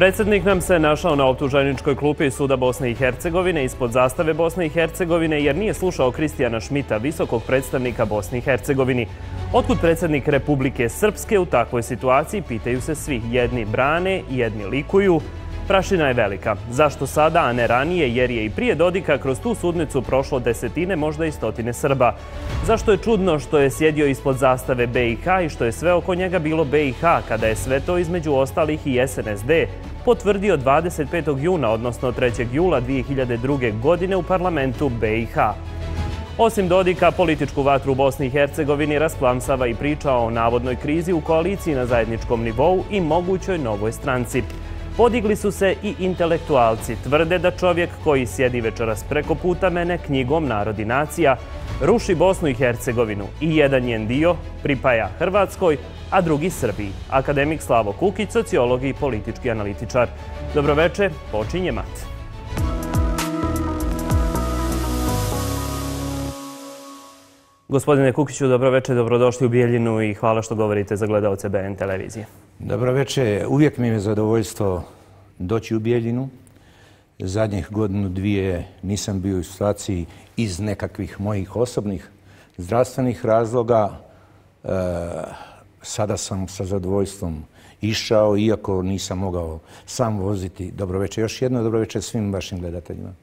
Predsjednik nam se našao na optuženičkoj klupi Suda Bosne i Hercegovine ispod zastave Bosne i Hercegovine jer nije slušao Kristijana Šmita, visokog predstavnika Bosne i Hercegovini. Otkud predsjednik Republike Srpske u takvoj situaciji pitaju se svi. Jedni brane, jedni likuju. Prašina je velika. Zašto sada, a ne ranije, jer je i prije Dodika kroz tu sudnicu prošlo desetine, možda i stotine Srba? Zašto je čudno što je sjedio ispod zastave BiH i što je sve oko njega bilo BiH, kada je sve to između ostalih i SNSD, potvrdio 25. juna, odnosno 3. jula 2002. godine u parlamentu BiH. Osim Dodika, političku vatru u Bosni i Hercegovini rasplamsava i priča o navodnoj krizi u koaliciji na zajedničkom nivou i mogućoj novoj stranci. Podigli su se i intelektualci. Tvrde da čovjek koji sjedi večeras preko puta mene knjigom Narod i nacija ruši Bosnu i Hercegovinu i jedan njen dio pripaja Hrvatskoj, a drugi Srbiji. Akademik Slavo Kukić, sociolog i politički analitičar. Dobroveče, počinje mat. Gospodine Kukiću, dobroveče, dobrodošli u Bijeljinu i hvala što govorite za gledalce BN televizije. Dobroveče, uvijek mi je zadovoljstvo doći u Bijeljinu. Zadnjih godinu dvije nisam bio u situaciji iz nekakvih mojih osobnih zdravstvenih razloga. E, sada sam sa zadovoljstvom išao, iako nisam mogao sam voziti. Dobroveče, još jedno dobroveče svim vašim gledateljima.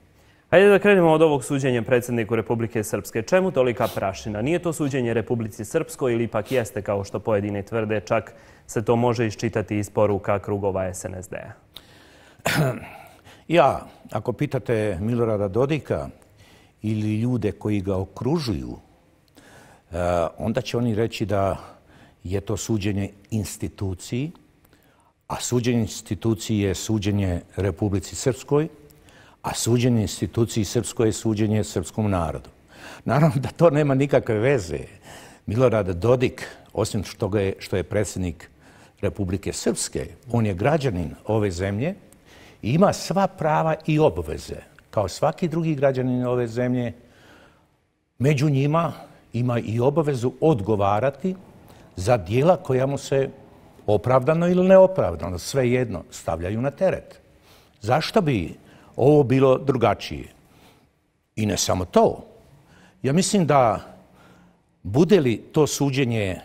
Hajde da krenemo od ovog suđenja predsjedniku Republike Srpske. Čemu tolika prašina? Nije to suđenje Republici Srpskoj ili ipak jeste kao što pojedine tvrde? Čak se to može iščitati iz poruka krugova SNSD-a. Ja, ako pitate Milorada Dodika ili ljude koji ga okružuju, e, onda će oni reći da je to suđenje instituciji, a suđenje instituciji je suđenje Republici Srpskoj, a suđenje instituciji srpsko je suđenje srpskom narodu. Naravno da to nema nikakve veze. Milorad Dodik, osim što, ga je, što je predsjednik Republike Srpske, on je građanin ove zemlje i ima sva prava i obveze. Kao svaki drugi građanin ove zemlje, među njima ima i obavezu odgovarati za dijela koja mu se opravdano ili neopravdano, sve jedno, stavljaju na teret. Zašto bi ovo bilo drugačije. I ne samo to. Ja mislim da bude li to suđenje e,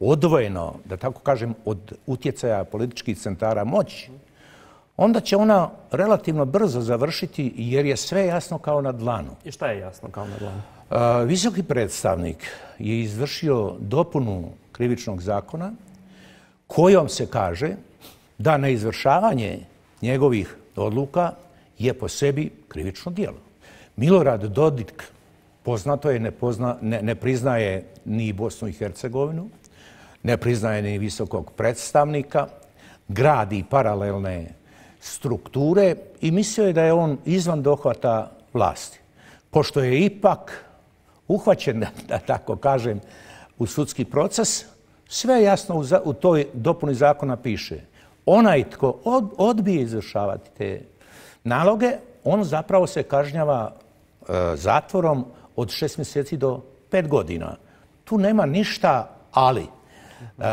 odvojeno, da tako kažem, od utjecaja političkih centara moći, onda će ona relativno brzo završiti jer je sve jasno kao na dlanu. I šta je jasno kao na dlanu? E, visoki predstavnik je izvršio dopunu krivičnog zakona kojom se kaže da na izvršavanje njegovih odluka je po sebi krivično dijelo. Milorad Dodik poznato je, ne, ne, ne priznaje ni Bosnu i Hercegovinu, ne priznaje ni visokog predstavnika, gradi paralelne strukture i mislio je da je on izvan dohvata vlasti. Pošto je ipak uhvaćen, da tako kažem, u sudski proces, sve jasno u, u toj dopuni zakona piše – onaj tko odbije izvršavati te naloge, on zapravo se kažnjava e, zatvorom od šest mjeseci do pet godina. Tu nema ništa ali. E,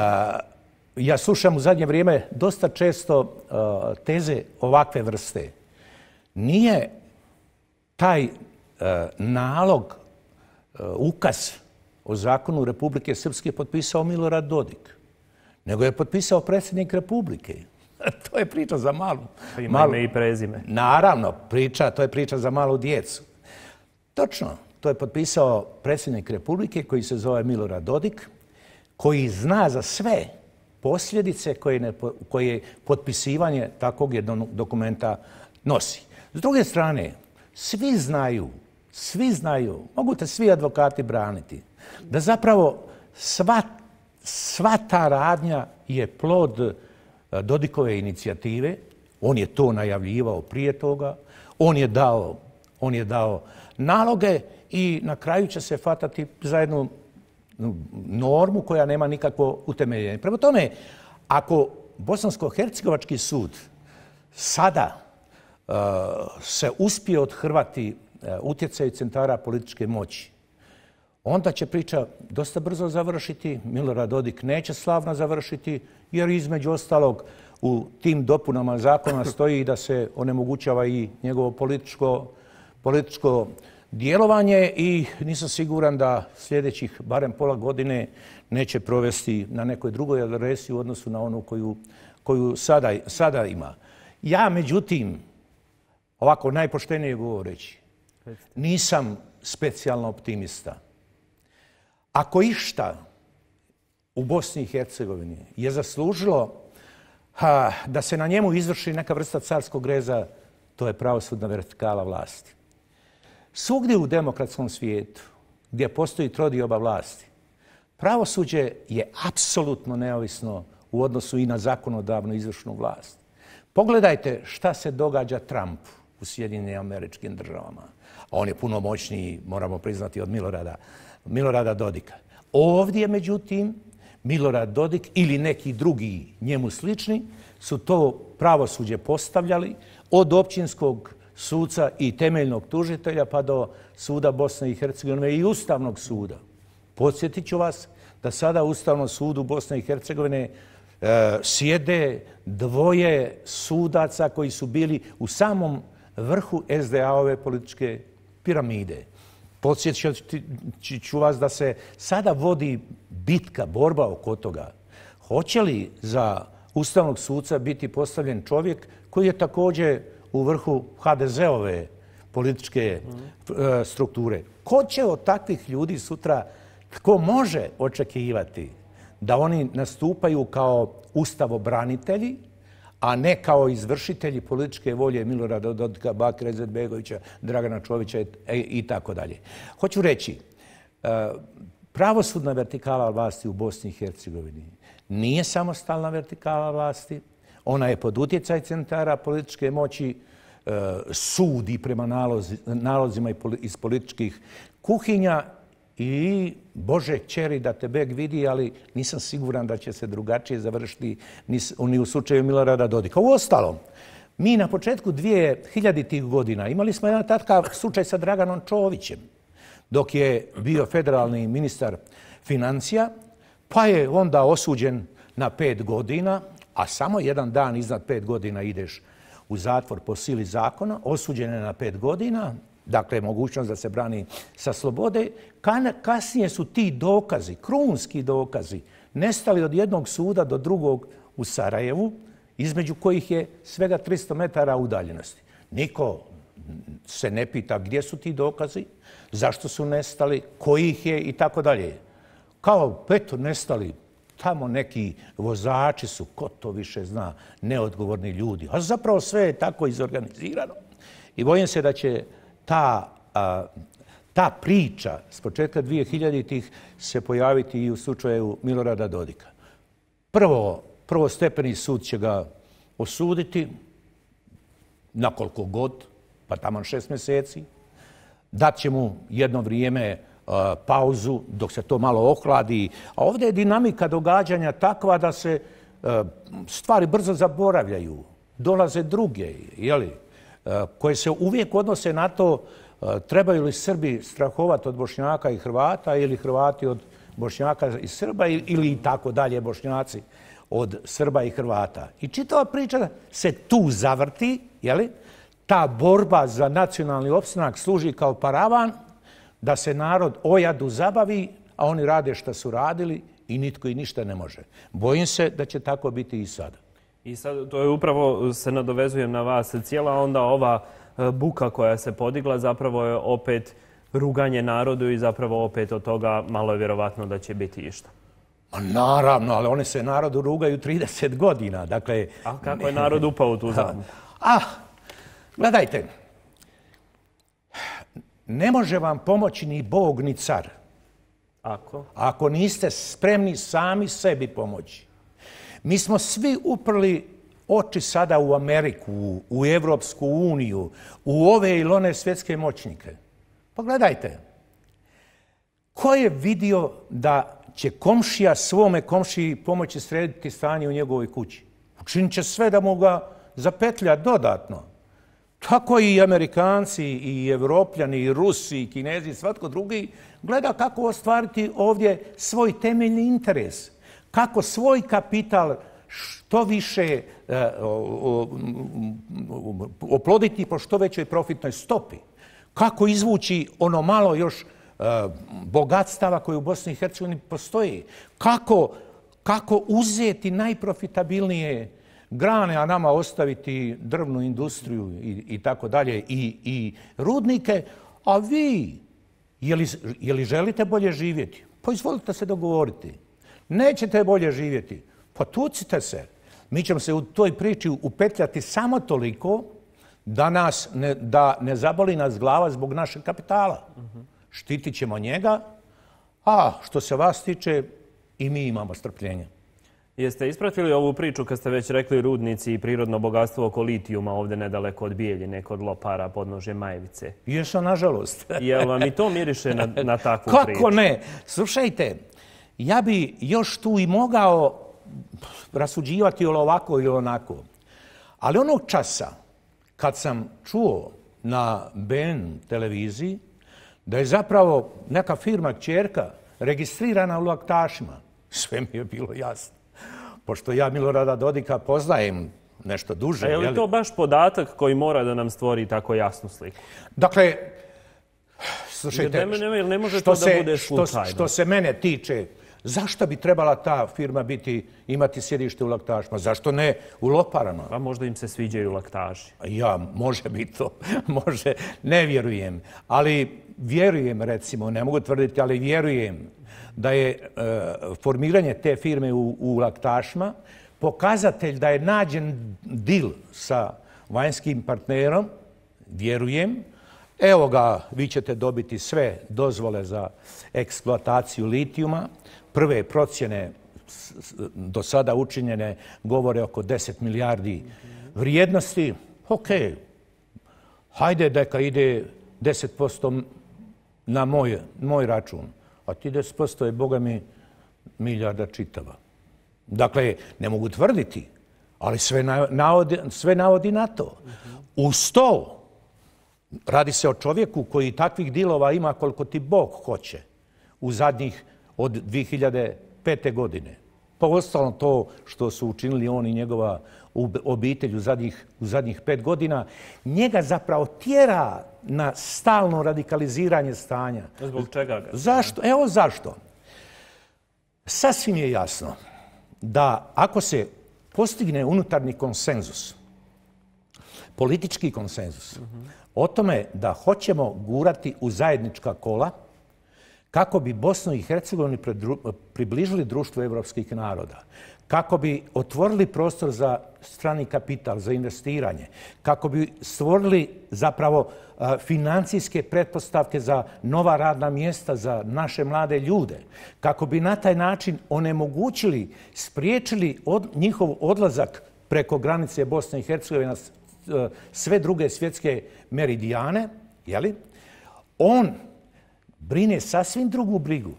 ja slušam u zadnje vrijeme dosta često e, teze ovakve vrste. Nije taj nalog, ukaz o zakonu Republike Srpske potpisao Milorad Dodik nego je potpisao predsjednik Republike. To je priča za malu. Pa ima ime i prezime. Naravno, priča, to je priča za malu djecu. Točno, to je potpisao predsjednik Republike koji se zove Milorad Dodik, koji zna za sve posljedice koje, ne, potpisivanje takvog jednog dokumenta nosi. S druge strane, svi znaju, svi znaju, mogu te svi advokati braniti, da zapravo sva sva ta radnja je plod e, Dodikove inicijative. On je to najavljivao prije toga. On je dao, on je dao naloge i na kraju će se fatati za jednu normu koja nema nikakvo utemeljenje. Prema tome, ako Bosansko-Hercegovački sud sada e, se uspije odhrvati uh, e, utjecaj centara političke moći, onda će priča dosta brzo završiti, Milorad Dodik neće slavno završiti, jer između ostalog u tim dopunama zakona stoji da se onemogućava i njegovo političko, političko djelovanje i nisam siguran da sljedećih barem pola godine neće provesti na nekoj drugoj adresi u odnosu na onu koju, koju sada, sada ima. Ja, međutim, ovako najpoštenije govoreći, nisam specijalno optimista ako išta u Bosni i Hercegovini je zaslužilo ha, da se na njemu izvrši neka vrsta carskog reza, to je pravosudna vertikala vlasti. Svugdje u demokratskom svijetu gdje postoji trodioba vlasti, pravosuđe je apsolutno neovisno u odnosu i na zakonodavnu izvršnu vlast. Pogledajte šta se događa Trump u Sjedinjenim američkim državama. On je puno moćniji, moramo priznati, od Milorada. Milorada Dodika. Ovdje, međutim, Milorad Dodik ili neki drugi njemu slični su to pravosuđe postavljali od općinskog sudca i temeljnog tužitelja pa do suda Bosne i Hercegovine i Ustavnog suda. Podsjetit ću vas da sada u Ustavnom sudu Bosne i Hercegovine e, sjede dvoje sudaca koji su bili u samom vrhu SDA ove političke piramide. Podsjećati ću vas da se sada vodi bitka, borba oko toga. Hoće li za ustavnog sudca biti postavljen čovjek koji je također u vrhu HDZ-ove političke e, strukture? Ko će od takvih ljudi sutra, ko može očekivati da oni nastupaju kao ustavobranitelji, a ne kao izvršitelji političke volje Milorada Dodika, Bakira, Begovića, Dragana Čovića e, i tako dalje. Hoću reći, e, pravosudna vertikala vlasti u Bosni i Hercegovini nije samostalna vertikala vlasti, ona je pod utjecaj centara političke moći, e, sudi prema nalozima iz političkih kuhinja i Bože, čeri da te beg vidi, ali nisam siguran da će se drugačije završiti ni u slučaju Milorada Dodika. U ostalom, mi na početku 2000-ih godina imali smo jedan tatka slučaj sa Draganom Čovićem, dok je bio federalni ministar financija, pa je onda osuđen na pet godina, a samo jedan dan iznad pet godina ideš u zatvor po sili zakona, osuđen je na pet godina, dakle, mogućnost da se brani sa slobode. Kasnije su ti dokazi, krunski dokazi, nestali od jednog suda do drugog u Sarajevu, između kojih je svega 300 metara udaljenosti. Niko se ne pita gdje su ti dokazi, zašto su nestali, kojih je i tako dalje. Kao peto nestali tamo neki vozači su, ko to više zna, neodgovorni ljudi. A zapravo sve je tako izorganizirano. I bojim se da će ta, ta priča s početka 2000-ih se pojaviti i u slučaju Milorada Dodika. Prvo, prvostepeni sud će ga osuditi na koliko god, pa tamo šest mjeseci. će mu jedno vrijeme pauzu dok se to malo ohladi. A ovdje je dinamika događanja takva da se stvari brzo zaboravljaju. Dolaze druge, jeli? li? Eh, koje se uvijek odnose na to eh, trebaju li Srbi strahovati od Bošnjaka i Hrvata ili Hrvati od Bošnjaka i Srba ili i tako dalje Bošnjaci od Srba i Hrvata. I čitava priča se tu zavrti, je li? Ta borba za nacionalni opstanak služi kao paravan da se narod ojadu zabavi, a oni rade što su radili i nitko i ništa ne može. Bojim se da će tako biti i sada. I sad to je upravo uh, se nadovezujem na vas. Cijela onda ova uh, buka koja se podigla zapravo je opet ruganje narodu i zapravo opet od toga malo je vjerovatno da će biti išta. Ma naravno, ali oni se narodu rugaju 30 godina. Dakle, A kako je narod upao u tu zamku? Ah, gledajte, ne može vam pomoći ni Bog, ni car. Ako? Ako niste spremni sami sebi pomoći. Mi smo svi uprli oči sada u Ameriku, u Evropsku uniju, u ove ili one svjetske moćnike. Pogledajte, ko je vidio da će komšija svome komšiji pomoći srediti stanje u njegovoj kući? Učinit će sve da mu ga zapetlja dodatno. Tako i Amerikanci, i Evropljani, i Rusi, i Kinezi, svatko drugi, gleda kako ostvariti ovdje svoj temeljni interes – kako svoj kapital što više e, oploditi po što većoj profitnoj stopi, kako izvući ono malo još e, bogatstava koje u Bosni i Hercegovini postoji, kako uzeti najprofitabilnije grane, a nama ostaviti drvnu industriju i tako dalje i rudnike, a vi, je li želite bolje živjeti? Pa izvolite se dogovoriti nećete bolje živjeti. Pa tucite se. Mi ćemo se u toj priči upetljati samo toliko da, nas ne, da ne zaboli nas glava zbog našeg kapitala. Uh -huh. Štitit ćemo njega, a što se vas tiče, i mi imamo strpljenje. Jeste ispratili ovu priču kad ste već rekli rudnici i prirodno bogatstvo oko litijuma ovdje nedaleko od Bijeljine, kod Lopara, podnože Majevice? Ješa, nažalost. Jel vam i to miriše na, na takvu priču? Kako ne? Slušajte, Ja bi još tu i mogao rasuđivati ili ovako ili onako. Ali onog časa kad sam čuo na BN televiziji da je zapravo neka firma čerka registrirana u laktašima, sve mi je bilo jasno. Pošto ja Milorada Dodika poznajem nešto duže. je li to baš podatak koji mora da nam stvori tako jasnu sliku? Dakle, slušajte, ne, ne, ne, ne može što, da bude što, što se mene tiče, Zašto bi trebala ta firma biti imati sjedište u laktašima? Zašto ne u loparama? Pa možda im se sviđaju laktaši. Ja, može biti to. može. Ne vjerujem. Ali vjerujem, recimo, ne mogu tvrditi, ali vjerujem da je e, formiranje te firme u, u laktašima pokazatelj da je nađen dil sa vanjskim partnerom, vjerujem, Evo ga, vi ćete dobiti sve dozvole za eksploataciju litijuma prve procjene do sada učinjene govore oko 10 milijardi vrijednosti. Ok, hajde da ide 10% na moj, moj račun, a ti 10% je, boga mi, milijarda čitava. Dakle, ne mogu tvrditi, ali sve navodi, sve navodi na to. U sto radi se o čovjeku koji takvih dilova ima koliko ti Bog hoće u zadnjih od 2005. godine. Pa ostalo to što su učinili on i njegova obitelj u zadnjih, u zadnjih pet godina, njega zapravo tjera na stalno radikaliziranje stanja. Zbog čega ga? Zašto? Evo zašto. Sasvim je jasno da ako se postigne unutarnji konsenzus, politički konsenzus, o tome da hoćemo gurati u zajednička kola, kako bi Bosnu i Hercegovini približili društvo evropskih naroda, kako bi otvorili prostor za strani kapital, za investiranje, kako bi stvorili zapravo e, financijske pretpostavke za nova radna mjesta za naše mlade ljude, kako bi na taj način onemogućili, spriječili njihov odlazak preko granice Bosne i Hercegovine na e, sve druge svjetske meridijane, je li? on brine sasvim drugu brigu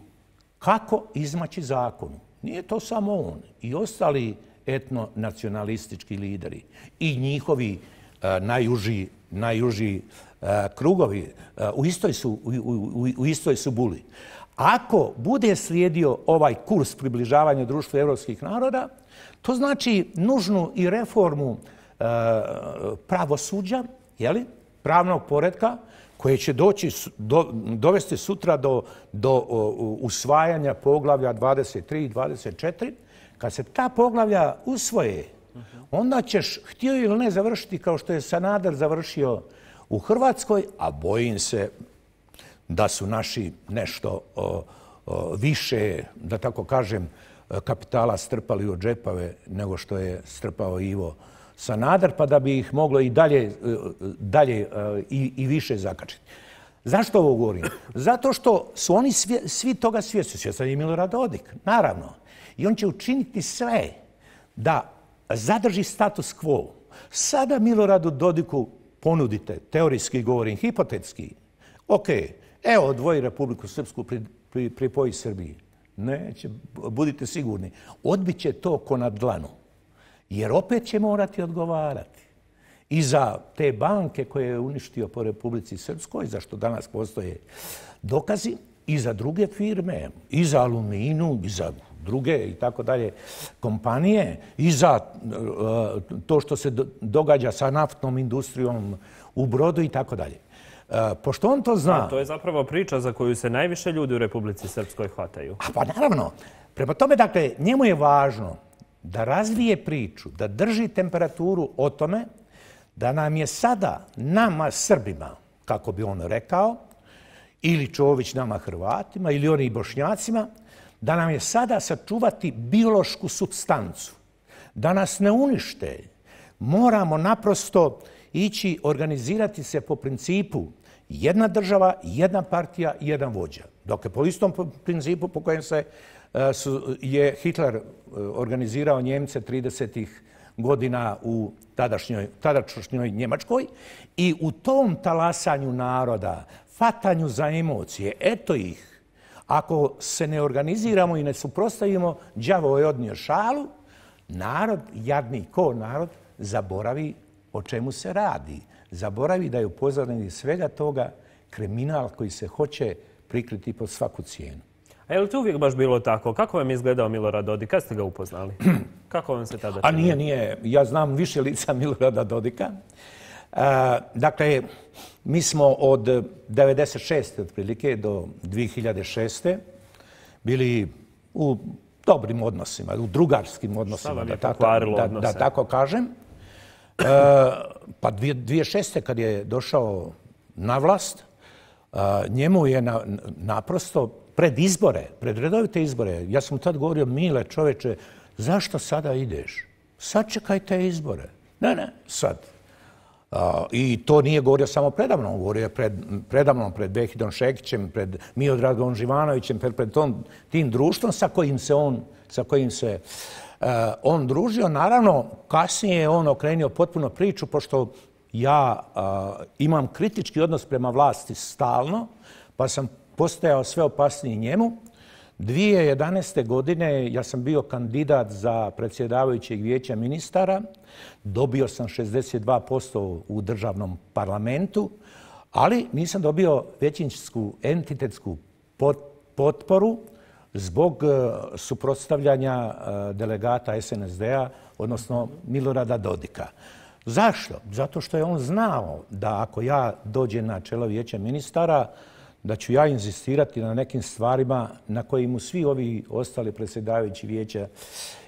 kako izmaći zakon. Nije to samo on. I ostali etnonacionalistički lideri i njihovi e, najuži, najuži e, krugovi e, u, istoj su, u, istoj su buli. Ako bude slijedio ovaj kurs približavanja društva evropskih naroda, to znači nužnu i reformu a, pravosuđa, jeli, pravnog poredka, koje će doći, do, dovesti sutra do, do usvajanja poglavlja 23 i 24, kad se ta poglavlja usvoje, onda ćeš htio ili ne završiti kao što je Sanadar završio u Hrvatskoj, a bojim se da su naši nešto o, o, više, da tako kažem, kapitala strpali od džepave nego što je strpao Ivo Hrvatskoj Sanader, pa da bi ih moglo i dalje, e, e, dalje e, i, i više zakačiti. Zašto ovo govorim? Zato što su oni svi, svi toga svjesni. Svjestan je Milorad Odik, naravno. I on će učiniti sve da zadrži status quo. Sada Miloradu Dodiku ponudite, teorijski govorim, hipotetski, ok, evo, odvoji Republiku Srpsku, pripoji Srbiji. Neće, budite sigurni. Odbiće to ko na dlanu jer opet će morati odgovarati i za te banke koje je uništio po Republici Srpskoj, za što danas postoje dokazi, i za druge firme, i za aluminu, i za druge i tako dalje kompanije, i za e, to što se događa sa naftnom industrijom u brodu i tako dalje. E, pošto on to zna... to je zapravo priča za koju se najviše ljudi u Republici Srpskoj hvataju. A pa naravno. Prema tome, dakle, njemu je važno da razvije priču, da drži temperaturu o tome da nam je sada nama Srbima, kako bi on rekao, ili Čović nama Hrvatima, ili oni Bošnjacima, da nam je sada sačuvati biološku substancu, da nas ne unište. Moramo naprosto ići organizirati se po principu jedna država, jedna partija, jedan vođa. Dok je po istom principu po kojem se E, je Hitler e, organizirao Njemce 30-ih godina u tadašnjoj Njemačkoj i u tom talasanju naroda, fatanju za emocije, eto ih, ako se ne organiziramo i ne suprostavimo, džavo je odnio šalu, narod, jadni ko narod, zaboravi o čemu se radi. Zaboravi da je upozoreni svega toga kriminal koji se hoće prikriti pod svaku cijenu. A e, je li to uvijek baš bilo tako? Kako vam je izgledao Milorad Dodik? Kad ste ga upoznali? Kako vam se tada činio? A nije, nije. Ja znam više lica Milorada Dodika. E, dakle, mi smo od 1996. otprilike do 2006. bili u dobrim odnosima, u drugarskim odnosima, da tako, da, tako kažem. E, pa 2006. kad je došao na vlast, e, njemu je na, naprosto pred izbore, pred redovite izbore, ja sam tad govorio, mile čoveče, zašto sada ideš? Sačekaj te izbore. Ne, ne, sad. I to nije govorio samo predavno, govorio je predavno pred Behidom Šekićem, pred Miodragom Živanovićem, pred tom, tim društvom sa kojim se on, sa kojim se, e, on družio. Naravno, kasnije je on okrenio potpuno priču, pošto ja imam kritički odnos prema vlasti stalno, pa sam postajao sve opasniji njemu. 2011. godine ja sam bio kandidat za predsjedavajućeg vijeća ministara. Dobio sam 62% u državnom parlamentu, ali nisam dobio većinsku entitetsku potporu zbog e, suprotstavljanja e, delegata SNSD-a, odnosno Milorada Dodika. Zašto? Zato što je on znao da ako ja dođem na čelo vijeća ministara, da ću ja inzistirati na nekim stvarima na kojim svi ovi ostali predsjedavajući vijeća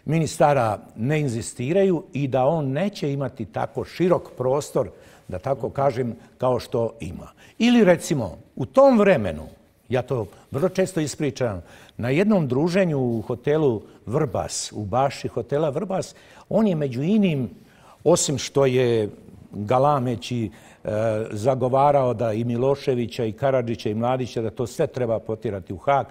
ministara ne inzistiraju i da on neće imati tako širok prostor, da tako kažem, kao što ima. Ili recimo, u tom vremenu, ja to vrlo često ispričam, na jednom druženju u hotelu Vrbas, u baši hotela Vrbas, on je među inim, osim što je galameći, E, zagovarao da i Miloševića i Karadžića i Mladića da to sve treba potirati u hak,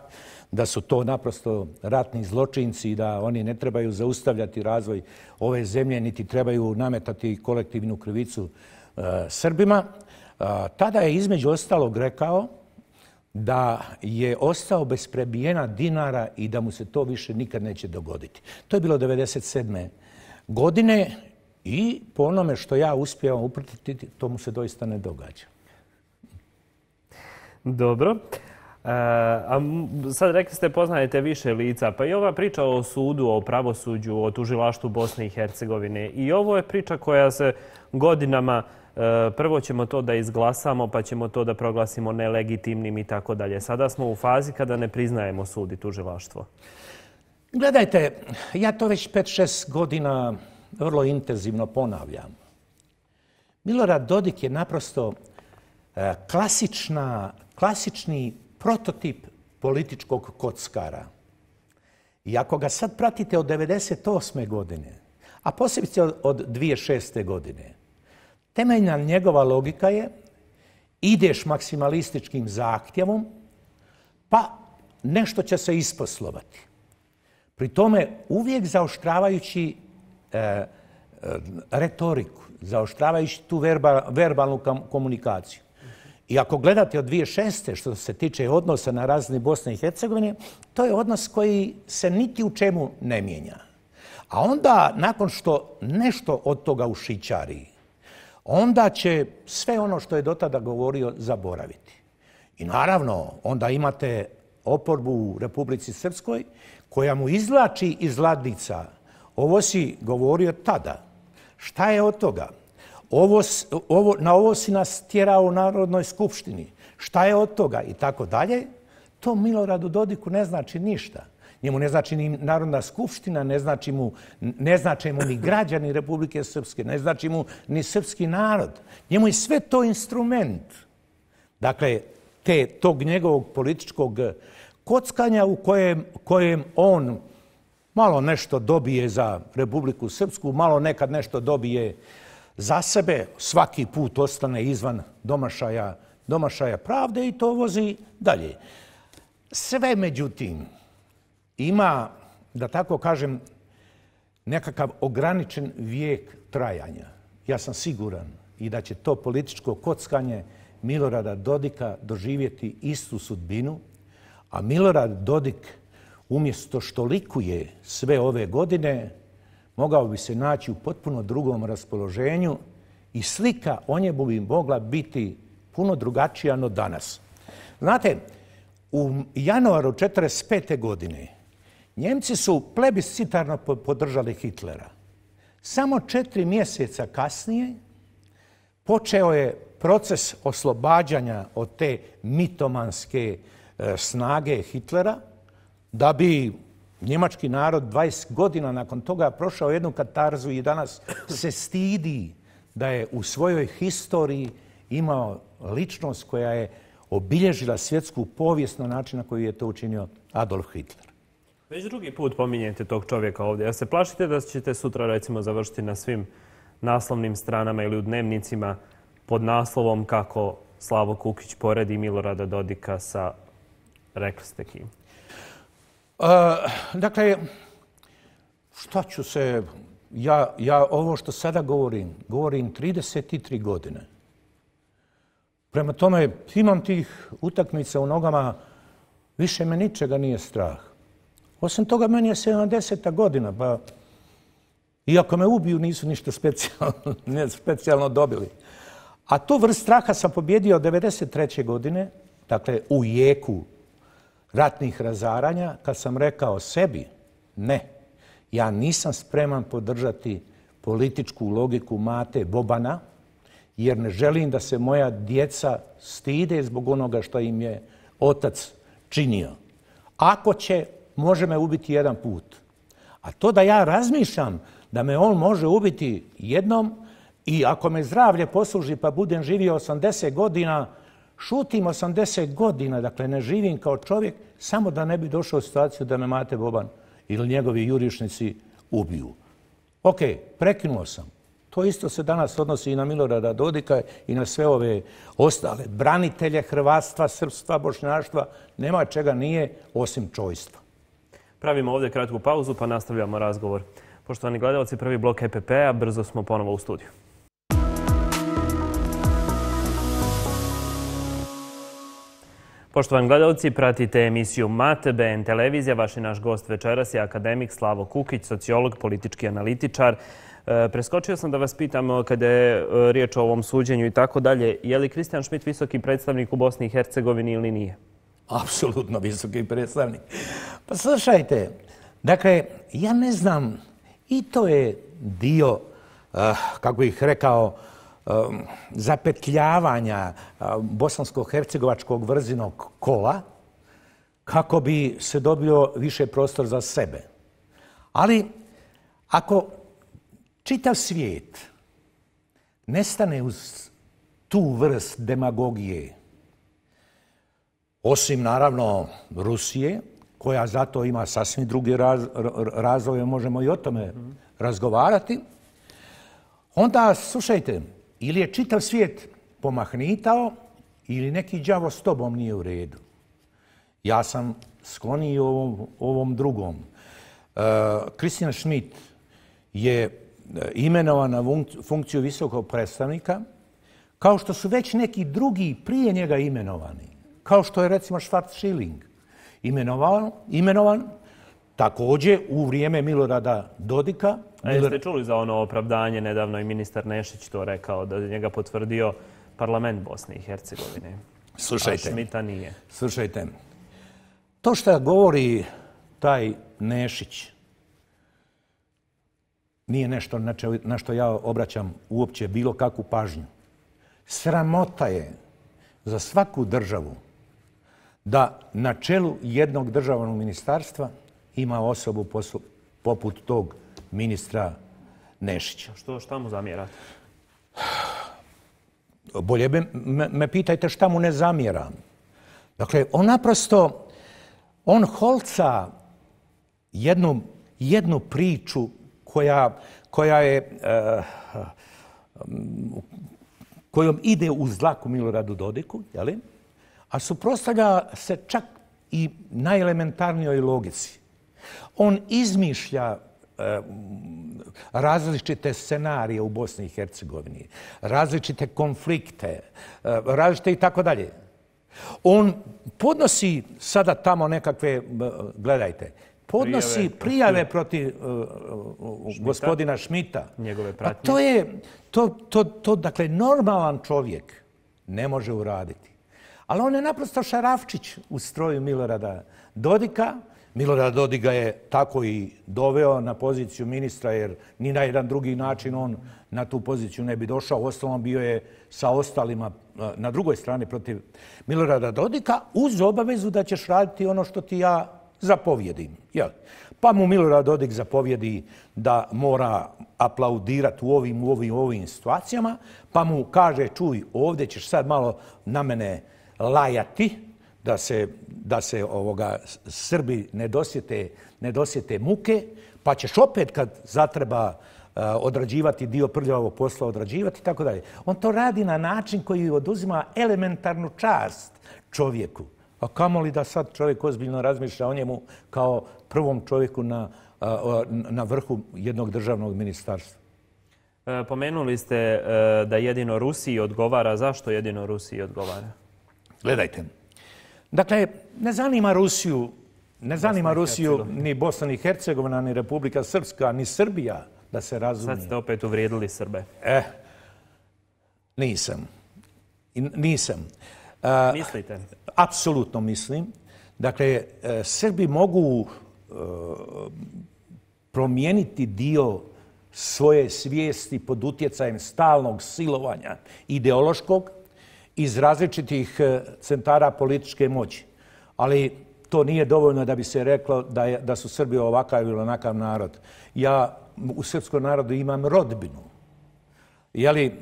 da su to naprosto ratni zločinci i da oni ne trebaju zaustavljati razvoj ove zemlje niti trebaju nametati kolektivnu krivicu e, Srbima. E, tada je između ostalog rekao da je ostao bez prebijena dinara i da mu se to više nikad neće dogoditi. To je bilo 1997. godine. I po onome što ja uspijevam upratiti, to mu se doista ne događa. Dobro. E, a sad rekli ste poznajete više lica, pa i ova priča o sudu, o pravosuđu, o tužilaštu Bosne i Hercegovine. I ovo je priča koja se godinama e, Prvo ćemo to da izglasamo, pa ćemo to da proglasimo nelegitimnim i tako dalje. Sada smo u fazi kada ne priznajemo sud i tužilaštvo. Gledajte, ja to već 5-6 godina vrlo intenzivno ponavljam. Milorad Dodik je naprosto e, klasična, klasični prototip političkog kockara. I ako ga sad pratite od 1998. godine, a posebice od 2006. godine, temeljna njegova logika je ideš maksimalističkim zahtjevom, pa nešto će se isposlovati. Pri tome uvijek zaoštravajući E, e, retoriku, zaoštravajući tu verbalnu komunikaciju. I ako gledate od 2006. što se tiče odnosa na razni Bosne i Hercegovine, to je odnos koji se niti u čemu ne mijenja. A onda, nakon što nešto od toga ušićari, onda će sve ono što je dotada govorio zaboraviti. I naravno, onda imate oporbu u Republici Srpskoj koja mu izlači iz ladnica Hrvatska Ovo si govorio tada. Šta je od toga? Ovo, ovo, na ovo si nas tjerao u Narodnoj skupštini. Šta je od toga? I tako dalje. To Miloradu Dodiku ne znači ništa. Njemu ne znači ni Narodna skupština, ne znači mu, ne znači mu ni građani Republike Srpske, ne znači mu ni srpski narod. Njemu je sve to instrument. Dakle, te, tog njegovog političkog eh, kockanja u kojem, kojem on malo nešto dobije za Republiku Srpsku, malo nekad nešto dobije za sebe, svaki put ostane izvan domašaja, domašaja pravde i to vozi dalje. Sve, međutim, ima, da tako kažem, nekakav ograničen vijek trajanja. Ja sam siguran i da će to političko kockanje Milorada Dodika doživjeti istu sudbinu, a Milorad Dodik – umjesto što likuje sve ove godine, mogao bi se naći u potpuno drugom raspoloženju i slika o njemu bi mogla biti puno drugačija no danas. Znate, u januaru 1945. godine Njemci su plebiscitarno podržali Hitlera. Samo četiri mjeseca kasnije počeo je proces oslobađanja od te mitomanske e, snage Hitlera – da bi njemački narod 20 godina nakon toga prošao jednu katarzu i danas se stidi da je u svojoj historiji imao ličnost koja je obilježila svjetsku povijest na način na koji je to učinio Adolf Hitler. Već drugi put pominjete tog čovjeka ovdje. Ja se plašite da ćete sutra recimo završiti na svim naslovnim stranama ili u dnevnicima pod naslovom kako Slavo Kukić poredi Milorada Dodika sa rekli ste kim? Eh, dakle, šta ću se... Ja, ja ovo što sada govorim, govorim 33 godine. Prema tome, imam tih utakmica u nogama, više me ničega nije strah. Osim toga, meni je 70. godina, pa i ako me ubiju, nisu ništa specijalno, ne, specijalno dobili. A tu vrst straha sam pobjedio 93. godine, dakle u jeku ratnih razaranja, kad sam rekao sebi, ne, ja nisam spreman podržati političku logiku Mate Bobana, jer ne želim da se moja djeca stide zbog onoga što im je otac činio. Ako će, može me ubiti jedan put. A to da ja razmišljam da me on može ubiti jednom i ako me zdravlje posluži pa budem živio 80 godina, šutim 80 godina, dakle ne živim kao čovjek, samo da ne bi došao u situaciju da me Mate Boban ili njegovi jurišnici ubiju. Ok, prekinuo sam. To isto se danas odnosi i na Milorada Dodika i na sve ove ostale. Branitelje hrvatstva, srpstva, bošnjaštva, nema čega nije osim čojstva. Pravimo ovdje kratku pauzu pa nastavljamo razgovor. Poštovani gledalci, prvi blok EPP-a, brzo smo ponovo u studiju. Poštovan gledalci, pratite emisiju MATE, BN Televizija. Vaš i naš gost večeras je akademik Slavo Kukić, sociolog, politički analitičar. E, preskočio sam da vas pitam e, kada je e, riječ o ovom suđenju i tako dalje. Je li Kristijan Šmit visoki predstavnik u Bosni i Hercegovini ili nije? Apsolutno visoki predstavnik. Pa slušajte, dakle, ja ne znam, i to je dio, eh, kako bih rekao, Um, zapetljavanja uh, bosansko-hercegovačkog vrzinog kola kako bi se dobio više prostor za sebe. Ali ako čitav svijet nestane uz tu vrst demagogije, osim naravno Rusije, koja zato ima sasvim druge razloje, možemo i o tome razgovarati, onda, slušajte, ili je čitav svijet pomahnitao ili neki đavo s tobom nije u redu. Ja sam skloniji ovom, ovom drugom. Kristina e, uh, Schmidt je e, na funkciju visokog predstavnika kao što su već neki drugi prije njega imenovani. Kao što je recimo Schwarz Schilling imenovan, imenovan također u vrijeme Milorada Dodika, A jeste čuli za ono opravdanje, nedavno i ministar Nešić to rekao, da njega potvrdio parlament Bosne i Hercegovine. Slušajte. A Šmita nije. Slušajte. To što govori taj Nešić nije nešto na što ja obraćam uopće bilo kakvu pažnju. Sramota je za svaku državu da na čelu jednog državnog ministarstva ima osobu poput tog ministra Nešića. Što, šta mu zamjerate? Bolje bi me, pitajte šta mu ne zamjeram. Dakle, on naprosto, on holca jednu, jednu priču koja, koja je... Uh, kojom ide u zlaku Miloradu Dodiku, jeli? a suprostavlja se čak i najelementarnijoj logici. On izmišlja Eh, različite scenarije u Bosni i Hercegovini, različite konflikte, eh, različite i tako dalje. On podnosi sada tamo nekakve, eh, gledajte, podnosi prijave, prijave protiv gospodina Šmita. Njegove pa pratnje. to je, to, to, to, dakle, normalan čovjek ne može uraditi. Ali on je naprosto šarafčić u stroju Milorada Dodika, Milorad Dodik je tako i doveo na poziciju ministra, jer ni na jedan drugi način on na tu poziciju ne bi došao. Ostalom bio je sa ostalima na drugoj strani protiv Milorada Dodika uz obavezu da ćeš raditi ono što ti ja zapovjedim. Ja. Pa mu Milorad Dodik zapovjedi da mora aplaudirati u ovim, u ovim, u ovim situacijama, pa mu kaže, čuj, ovdje ćeš sad malo na mene lajati, da se, da se ovoga Srbi ne dosjete, ne dosjete muke, pa ćeš opet kad zatreba e, odrađivati dio prljavog posla, odrađivati i tako dalje. On to radi na način koji oduzima elementarnu čast čovjeku. A kamo li da sad čovjek ozbiljno razmišlja o njemu kao prvom čovjeku na, e, na vrhu jednog državnog ministarstva? E, pomenuli ste da jedino Rusiji odgovara. Zašto jedino Rusiji odgovara? Gledajte, Dakle, ne zanima Rusiju, ne zanima Rusiju ni Bosna i Hercegovina, ni Republika Srpska, ni Srbija, da se razumije. Sad ste opet uvrijedili Srbe. Eh, nisam. Nisam. Eh, Mislite? Apsolutno mislim. Dakle, eh, Srbi mogu eh, promijeniti dio svoje svijesti pod utjecajem stalnog silovanja ideološkog, iz različitih e, centara političke moći. Ali to nije dovoljno da bi se reklo da, je, da su Srbi ovakav ili onakav narod. Ja u srpskom narodu imam rodbinu. Jeli, e,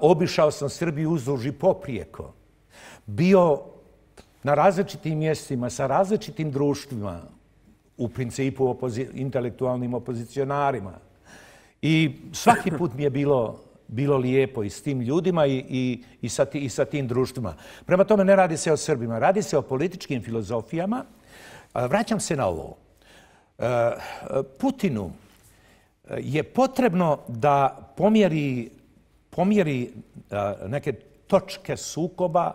obišao sam Srbiju uzduž i poprijeko. Bio na različitim mjestima, sa različitim društvima, u principu opozi intelektualnim opozicionarima. I svaki put mi je bilo bilo lijepo i s tim ljudima i, i, i, sa, ti, i sa tim društvima. Prema tome ne radi se o Srbima, radi se o političkim filozofijama. E, vraćam se na ovo. E, Putinu e, je potrebno da pomjeri, pomjeri neke točke sukoba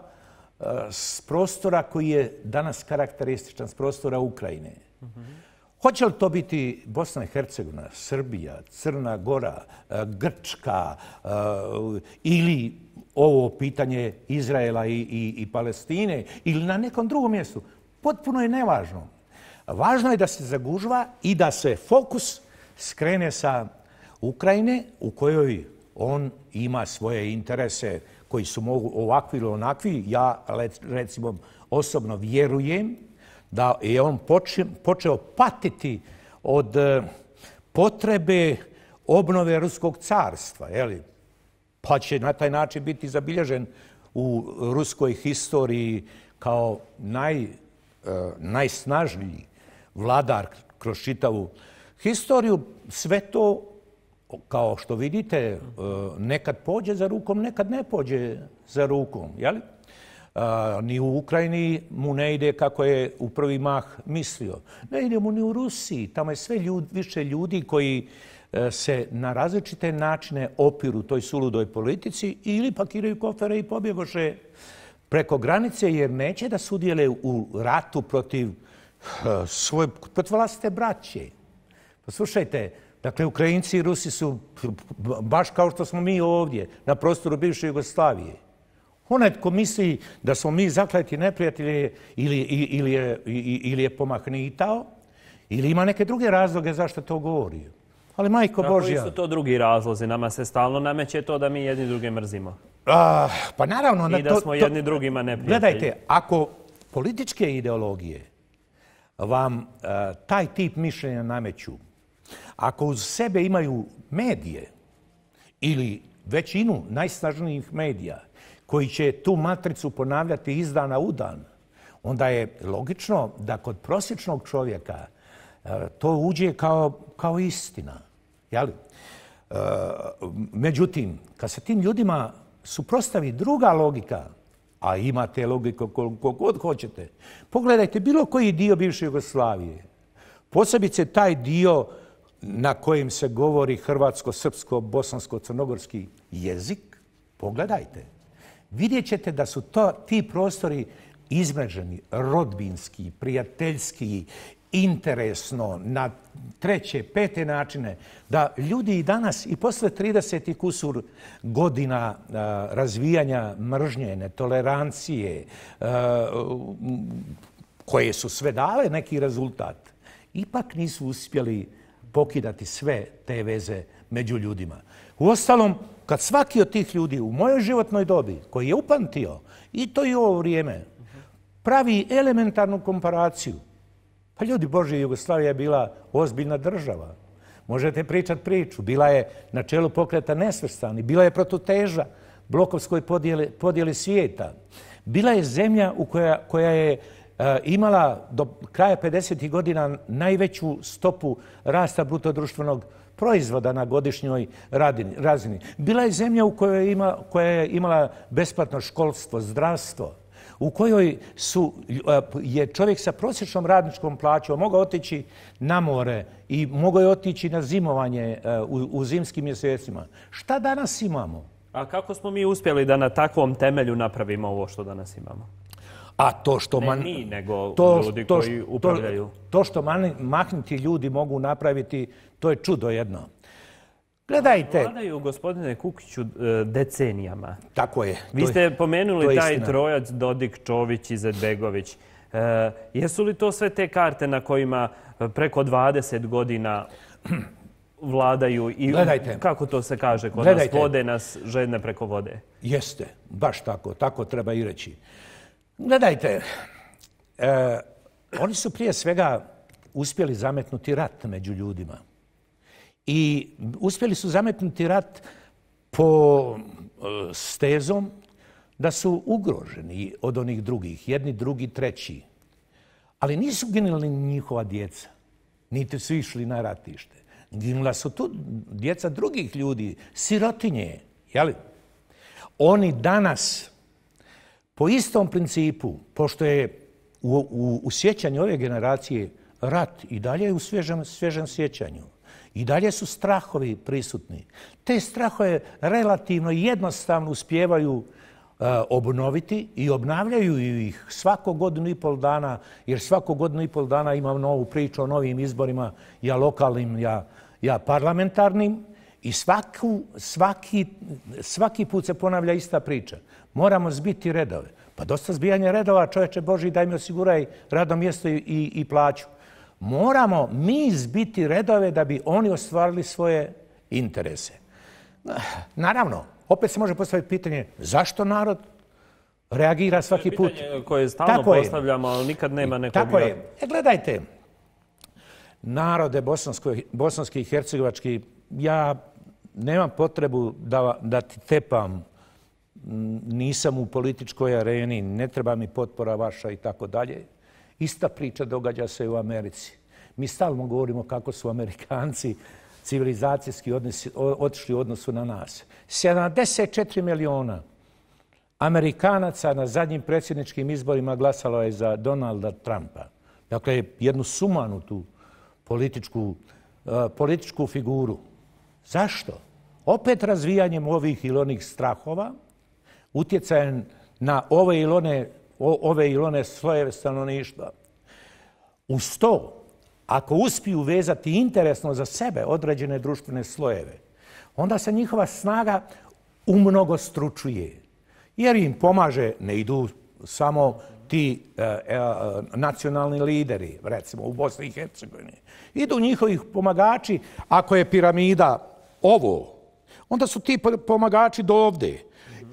s prostora koji je danas karakterističan, s prostora Ukrajine. Mhm. Hoće li to biti Bosna i Hercegovina, Srbija, Crna Gora, e, Grčka e, ili ovo pitanje Izraela i, i, Palestine ili na nekom drugom mjestu? Potpuno je nevažno. Važno je da se zagužva i da se fokus skrene sa Ukrajine u kojoj on ima svoje interese koji su mogu ovakvi ili onakvi. Ja, recimo, osobno vjerujem da je on počeo patiti od e, potrebe obnove Ruskog carstva, jeli? pa će na taj način biti zabilježen u ruskoj historiji kao naj, e, najsnažniji vladar kroz čitavu historiju. Sve to, kao što vidite, e, nekad pođe za rukom, nekad ne pođe za rukom. Jeli? li? ni u Ukrajini mu ne ide kako je u prvi mah mislio. Ne ide mu ni u Rusiji. Tamo je sve ljud, više ljudi koji e, se na različite načine opiru toj suludoj politici ili pakiraju kofere i pobjegoše preko granice jer neće da sudjele u ratu protiv e, svoje protiv vlastite braće. Poslušajte, pa dakle, Ukrajinci i Rusi su baš kao što smo mi ovdje na prostoru bivše Jugoslavije. Onaj tko misli da smo mi zakleti neprijatelji ili, ili, je, ili je pomahnitao, ili ima neke druge razloge zašto to govori. Ali majko Kako Božja... Kako su to drugi razlozi? Nama se stalno nameće to da mi jedni druge mrzimo. A, ah, pa naravno... I da to, smo jedni drugima neprijatelji. Gledajte, ako političke ideologije vam eh, taj tip mišljenja nameću, ako uz sebe imaju medije ili većinu najsnažnijih medija, koji će tu matricu ponavljati iz dana u dan, onda je logično da kod prosječnog čovjeka e, to uđe kao, kao istina. Jeli? E, međutim, kad se tim ljudima suprostavi druga logika, a imate logiku koliko god hoćete, pogledajte bilo koji dio bivše Jugoslavije, posebice taj dio na kojem se govori hrvatsko, srpsko, bosansko, crnogorski jezik, pogledajte vidjet ćete da su to, ti prostori izmeženi rodbinski, prijateljski, interesno, na treće, pete načine, da ljudi i danas i posle 30. kusur godina razvijanja mržnje, netolerancije, a, koje su sve dale neki rezultat, ipak nisu uspjeli pokidati sve te veze među ljudima. U kad svaki od tih ljudi u mojoj životnoj dobi, koji je upamtio, i to i ovo vrijeme, pravi elementarnu komparaciju, pa ljudi Bože, Jugoslavija je bila ozbiljna država. Možete pričat priču. Bila je na čelu pokreta nesvrstani, bila je protuteža blokovskoj podijeli svijeta. Bila je zemlja u koja, koja je e, imala do kraja 50. godina najveću stopu rasta brutodruštvenog društvenog proizvoda na godišnjoj razini. Bila je zemlja u kojoj ima, koja je imala besplatno školstvo, zdravstvo, u kojoj su, e, je čovjek sa prosječnom radničkom plaćom mogao otići na more i mogao je otići na zimovanje e, u, u zimskim mjesecima. Šta danas imamo? A kako smo mi uspjeli da na takvom temelju napravimo ovo što danas imamo? A to što ne man... nego to, ljudi to, koji upravljaju. To, to što man, mahniti ljudi mogu napraviti, To je čudo jedno. Gledajte. Vladaju, gospodine Kukiću, e, decenijama. Tako je. Vi ste pomenuli taj trojac Dodik, Čović i Zedbegović. E, jesu li to sve te karte na kojima e, preko 20 godina vladaju i kako to se kaže kod nas, vode nas žedne preko vode? Jeste, baš tako, tako treba i reći. Gledajte, oni su prije svega uspjeli zametnuti rat među ljudima i uspjeli su zametnuti rat po e, stezom da su ugroženi od onih drugih, jedni, drugi, treći. Ali nisu ginili njihova djeca, niti su išli na ratište. Ginula su tu djeca drugih ljudi, sirotinje. Jeli? Oni danas, po istom principu, pošto je u, u, sjećanju ove generacije rat i dalje je u svežem, svežem sjećanju, I dalje su strahovi prisutni. Te strahove relativno jednostavno uspjevaju e, obnoviti i obnavljaju ih svako godinu i pol dana, jer svako godinu i pol dana imam novu priču o novim izborima, ja lokalnim, ja, ja parlamentarnim. I svaku, svaki, svaki put se ponavlja ista priča. Moramo zbiti redove. Pa dosta zbijanja redova, čovječe Boži, daj mi osiguraj radno mjesto i, i plaću moramo mi zbiti redove da bi oni ostvarili svoje interese. Naravno, opet se može postaviti pitanje zašto narod reagira svaki put. To je pitanje koje stalno tako postavljamo, ali nikad nema nekog... Tako je. E, gledajte, narode bosansko, bosanski i hercegovački, ja nemam potrebu da, da ti tepam, nisam u političkoj areni, ne treba mi potpora vaša i tako dalje. Ista priča događa se u Americi. Mi stalno govorimo kako su Amerikanci civilizacijski odnosi, otišli u odnosu na nas. 74 miliona Amerikanaca na zadnjim predsjedničkim izborima glasalo je za Donalda Trumpa. Dakle, jednu sumanu tu političku, e, političku figuru. Zašto? Opet razvijanjem ovih ili onih strahova, utjecajem na ove ili one ove ili one slojeve stanovništva. Uz to, ako uspiju vezati interesno za sebe određene društvene slojeve, onda se njihova snaga umnogo stručuje. Jer im pomaže, ne idu samo ti e, e, nacionalni lideri, recimo u Bosni i Hercegovini. Idu njihovih pomagači, ako je piramida ovo, onda su ti pomagači do ovde.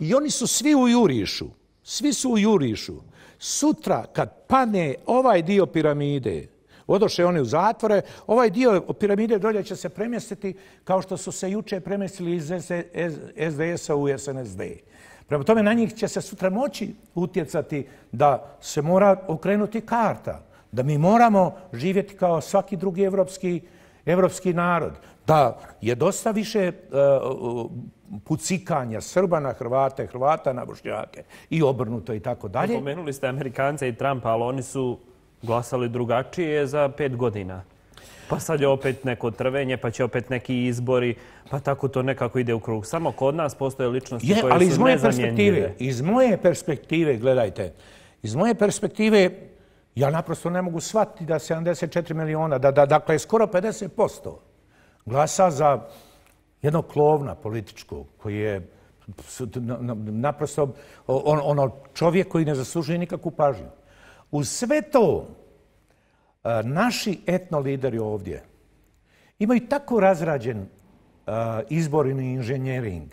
I oni su svi u jurišu svi su u jurišu. Sutra kad pane ovaj dio piramide, odoše oni u zatvore, ovaj dio piramide dolje će se premjestiti kao što su se juče premjestili iz SDS-a u SNSD. Prema tome na njih će se sutra moći utjecati da se mora okrenuti karta, da mi moramo živjeti kao svaki drugi evropski, evropski narod, da je dosta više e, pucikanja Srba na Hrvate, Hrvata na Bošnjake i obrnuto i tako dalje. Pomenuli ste Amerikanca i Trumpa, ali oni su glasali drugačije za pet godina. Pa sad je opet neko trvenje, pa će opet neki izbori, pa tako to nekako ide u krug. Samo kod nas postoje ličnosti koje je, koje ali iz moje perspektive, Iz moje perspektive, gledajte, iz moje perspektive ja naprosto ne mogu shvatiti da 74 miliona, da, da, dakle skoro 50% glasa za jednog klovna političkog koji je naprosto on, ono čovjek koji ne zaslužuje nikakvu pažnju. U sve to e, naši etno lideri ovdje imaju tako razrađen e, izborni inženjering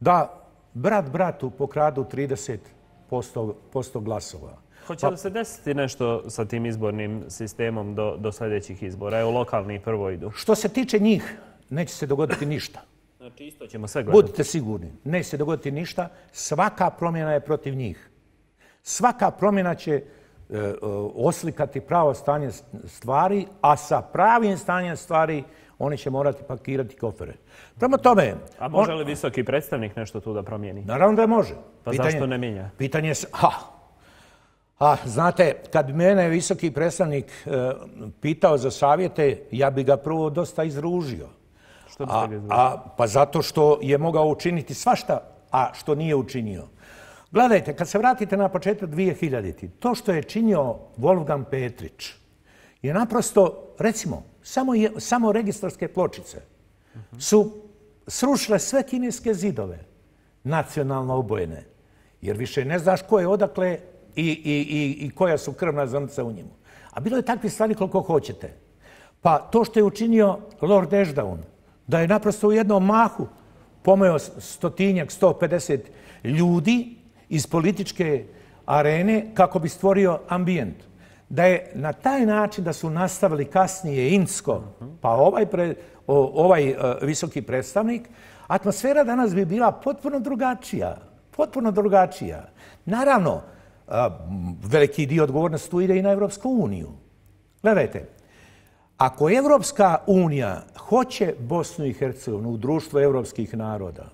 da brat bratu pokradu 30% glasova. Hoće pa- li se desiti nešto sa tim izbornim sistemom do, do sljedećih izbora? Evo, lokalni prvo idu. Što se tiče njih, neće se dogoditi ništa. Znači isto ćemo sve gledati. Budite sigurni, neće se dogoditi ništa. Svaka promjena je protiv njih. Svaka promjena će e, e, oslikati pravo stanje stvari, a sa pravim stanjem stvari oni će morati pakirati kofere. Prema tome... A može li visoki predstavnik nešto tu da promijeni? Naravno da može. Pa zašto ne minja? Pitanje je... Ha, a, znate, kad mene visoki predstavnik e, pitao za savjete, ja bi ga prvo dosta izružio. Što biste a, ga A, pa zato što je mogao učiniti svašta, a što nije učinio. Gledajte, kad se vratite na početak 2000-ti, to što je činio Wolfgang Petrić je naprosto, recimo, samo, je, samo registarske pločice su srušile sve kineske zidove nacionalno obojene, jer više ne znaš ko je odakle i, i, i, i koja su krvna zrnca u njemu. A bilo je takve stvari koliko hoćete. Pa to što je učinio Lord Ashdown, da je naprosto u jednom mahu pomojao stotinjak, 150 ljudi iz političke arene kako bi stvorio ambijent. Da je na taj način da su nastavili kasnije Insko, pa ovaj, pre, ovaj e, visoki predstavnik, atmosfera danas bi bila potpuno drugačija. Potpuno drugačija. Naravno, e, veliki dio odgovornosti tu ide i na Evropsku uniju. Gledajte, Ako Evropska unija hoće Bosnu i Hercegovinu u društvo evropskih naroda,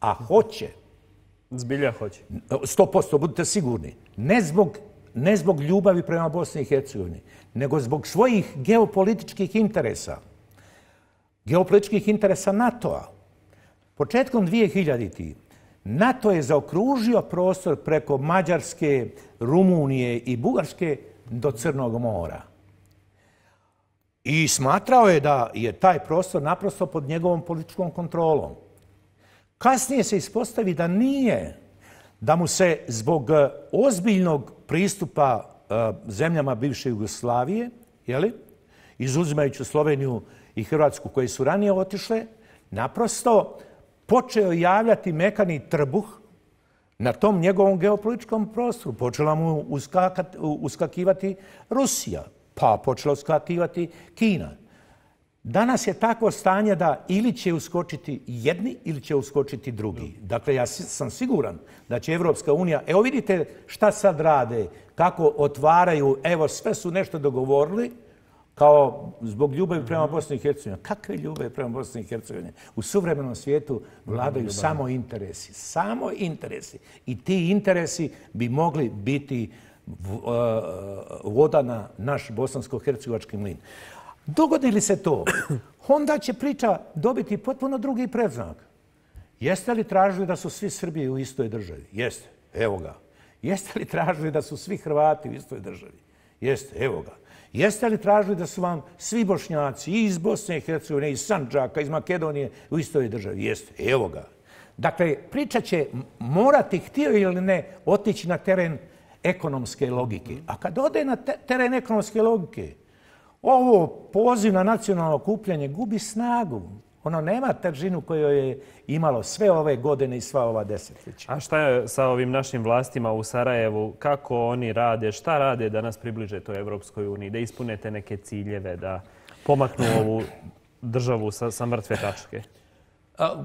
a hoće... Zbilja hoće. 100%, budite sigurni. Ne zbog, ne zbog ljubavi prema Bosni i Hercegovini, nego zbog svojih geopolitičkih interesa. Geopolitičkih interesa NATO-a. Početkom 2000-ti NATO je zaokružio prostor preko Mađarske, Rumunije i Bugarske do Crnog mora. I smatrao je da je taj prostor naprosto pod njegovom političkom kontrolom. Kasnije se ispostavi da nije, da mu se zbog e, ozbiljnog pristupa e, zemljama bivše Jugoslavije, jeli, izuzimajući Sloveniju i Hrvatsku koje su ranije otišle, naprosto počeo javljati mekani trbuh na tom njegovom geopolitičkom prostoru. Počela mu uskakati Rusija, pa počela uskakivati Kina. Danas je tako stanje da ili će uskočiti jedni ili će uskočiti drugi. Dakle, ja sam siguran da će Evropska unija... Evo vidite šta sad rade, kako otvaraju, evo sve su nešto dogovorili, kao zbog ljubavi prema mhm. Bosni i Hercegovini. Kakve ljubavi prema Bosni i Hercegovini? U suvremenom svijetu vladaju mhm, samo interesi. Samo interesi. I ti interesi bi mogli biti voda na naš bosansko-hercegovački mlin. Dogodi li se to, onda će priča dobiti potpuno drugi predznak. Jeste li tražili da su svi Srbi u istoj državi? Jeste. Evo ga. Jeste li tražili da su svi Hrvati u istoj državi? Jeste. Evo ga. Jeste li tražili da su vam svi bošnjaci iz Bosne i Hercegovine, iz Sanđaka, iz Makedonije u istoj državi? Jeste. Evo ga. Dakle, priča će morati, htio ili ne, otići na teren Hrvatske ekonomske logike. A kad ode na teren ekonomske logike, ovo poziv na nacionalno kupljanje gubi snagu. Ono nema tržinu koju je imalo sve ove godine i sva ova desetljeća. A šta je sa ovim našim vlastima u Sarajevu? Kako oni rade? Šta rade da nas približe to Evropskoj uniji? Da ispunete neke ciljeve, da pomaknu ovu državu sa, sa mrtve tačke?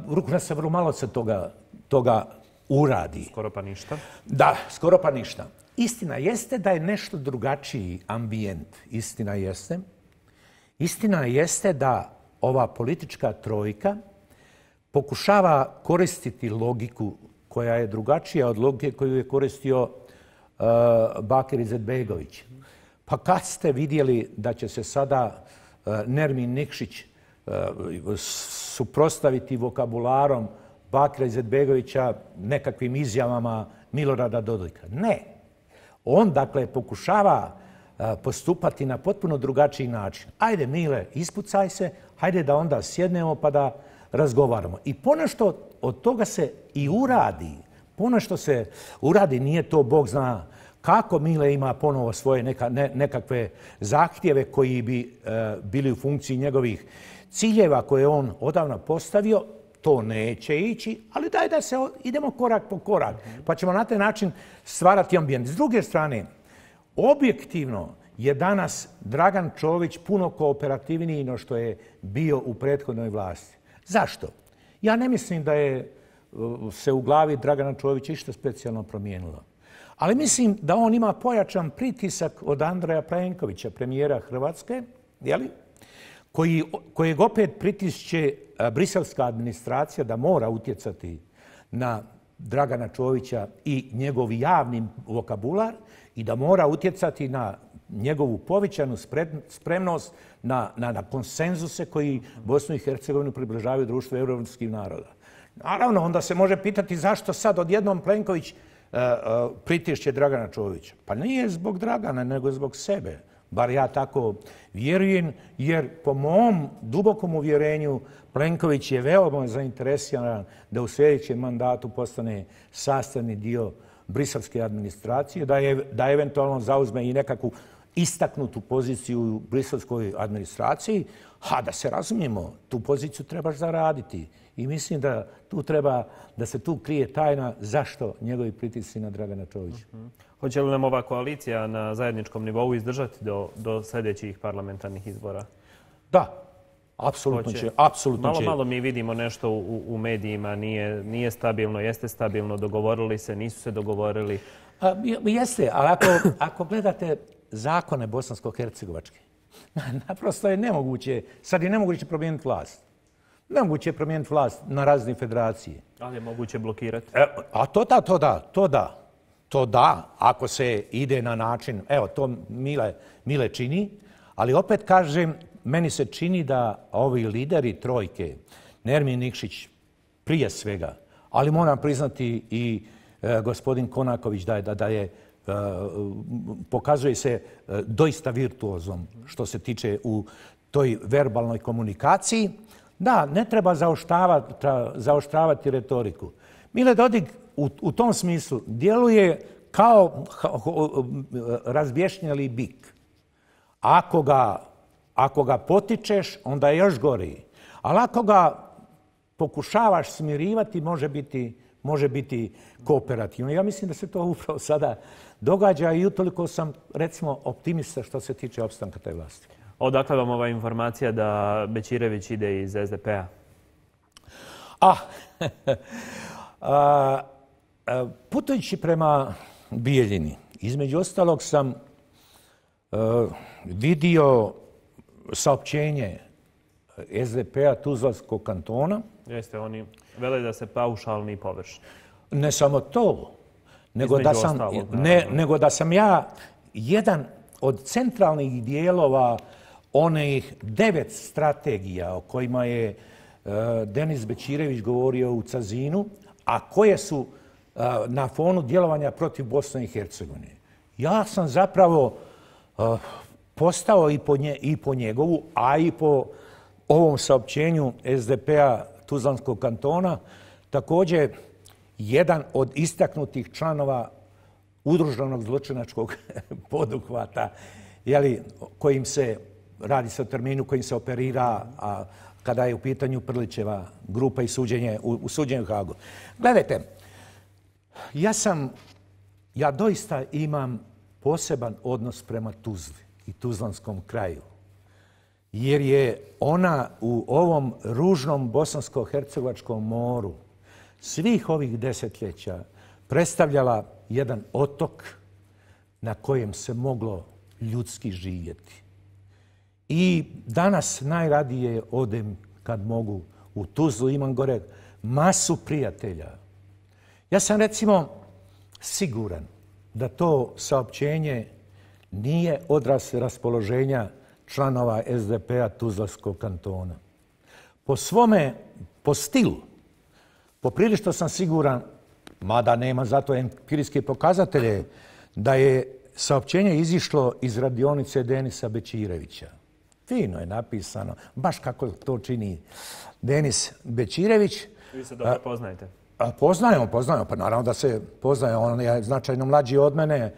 Rukuna se vrlo malo se toga, toga uradi. Skoro pa ništa? Da, skoro pa ništa. Istina jeste da je nešto drugačiji ambijent. Istina jeste. Istina jeste da ova politička trojka pokušava koristiti logiku koja je drugačija od logike koju je koristio uh, Bakir Izetbegović. Pa kad ste vidjeli da će se sada uh, Nermin Nikšić uh, suprostaviti vokabularom Bakira Izetbegovića nekakvim izjavama Milorada Dodika? Ne. On, dakle, pokušava e, postupati na potpuno drugačiji način. Ajde, Mile, ispucaj se, hajde da onda sjednemo pa da razgovaramo. I ponešto od toga se i uradi. Ponešto se uradi, nije to Bog zna kako Mile ima ponovo svoje neka, ne, nekakve zahtjeve koji bi e, bili u funkciji njegovih ciljeva koje je on odavno postavio to neće ići, ali daj da se idemo korak po korak, pa ćemo na taj način stvarati ambijent. S druge strane, objektivno je danas Dragan Čović puno kooperativniji no što je bio u prethodnoj vlasti. Zašto? Ja ne mislim da je e, se u glavi Dragana Čovića išta specijalno promijenilo. Ali mislim da on ima pojačan pritisak od Andreja Plenkovića, premijera Hrvatske, jeli? koji, kojeg opet pritisće briselska administracija da mora utjecati na Dragana Čovića i njegov javni vokabular i da mora utjecati na njegovu povećanu spremnost na, na, na konsenzuse koji Bosnu i Hercegovinu približavaju društvu evropskih naroda. Naravno, onda se može pitati zašto sad odjednom Plenković e, e, pritišće Dragana Čovića. Pa nije zbog Dragana, nego zbog sebe bar ja tako vjerujem, jer po mom dubokom uvjerenju Plenković je veoma zainteresiran da u sljedećem mandatu postane sastavni dio brisavske administracije, da, da eventualno zauzme i nekakvu istaknutu poziciju u brisavskoj administraciji, Ha, da se razumijemo, tu poziciju trebaš zaraditi. I mislim da tu treba da se tu krije tajna zašto njegovi pritisi na Dragana Čovića. Uh mhm. -huh. Hoće li nam ova koalicija na zajedničkom nivou izdržati do, do sljedećih parlamentarnih izbora? Da, apsolutno će. Apsolutno malo, će. malo mi vidimo nešto u, u medijima, nije, nije stabilno, jeste stabilno, dogovorili se, nisu se dogovorili. A, jeste, ali ako, ako gledate zakone bosansko-hercegovačke, Naprosto je nemoguće. Sad je nemoguće promijeniti vlast. Nemoguće je promijeniti vlast na razne federacije. Ali je moguće blokirati. E, a to da, to da, to da. To da, ako se ide na način, evo, to Mile, Mile čini, ali opet kažem, meni se čini da ovi lideri trojke, Nermin Nikšić prije svega, ali moram priznati i e, gospodin Konaković da da, da je Eh, pokazuje se eh, doista virtuozom što se tiče u toj verbalnoj komunikaciji. Da, ne treba zaoštavati, zaoštavati retoriku. Mile Dodik u, tom smislu djeluje kao razbješnjeli bik. Ako ga, ako ga potičeš, onda je još gori. Ali ako ga pokušavaš smirivati, može biti, može biti kooperativno. Ja mislim da se to upravo sada, događa i utoliko sam, recimo, optimista što se tiče opstanka te vlasti. Odakle vam ova informacija da Bećirević ide iz SDP-a? A, a, putujući prema Bijeljini, između ostalog sam a, e, vidio saopćenje SDP-a Tuzlanskog kantona. Jeste, oni vele da se paušalni površi. Ne samo to, nego da, sam, ne, nego da sam ja jedan od centralnih dijelova onih devet strategija o kojima je e, Denis Bećirević govorio u Cazinu, a koje su e, na fonu djelovanja protiv Bosne i Hercegovine. Ja sam zapravo e, postao i po, nje, i po njegovu, a i po ovom saopćenju SDP-a Tuzlanskog kantona, također jedan od istaknutih članova udruženog zločinačkog poduhvata, jeli, kojim se radi se o terminu kojim se operira a kada je u pitanju Prlićeva grupa i suđenje u, u suđenju Hagu. Gledajte, ja sam, ja doista imam poseban odnos prema Tuzli i Tuzlanskom kraju, jer je ona u ovom ružnom bosansko-hercegovačkom moru, svih ovih desetljeća predstavljala jedan otok na kojem se moglo ljudski živjeti. I danas najradije odem kad mogu u Tuzlu, imam gore masu prijatelja. Ja sam recimo siguran da to saopćenje nije odraz raspoloženja članova SDP-a Tuzlaskog kantona. Po svome, po stilu, Poprilišto sam siguran, mada nema zato empirijske pokazatelje, da je saopćenje izišlo iz radionice Denisa Bećirevića. Fino je napisano, baš kako to čini Denis Bećirević. Vi se dobro poznajete. Poznajemo, poznajemo. Pa naravno da se poznaje. On je značajno mlađi od mene,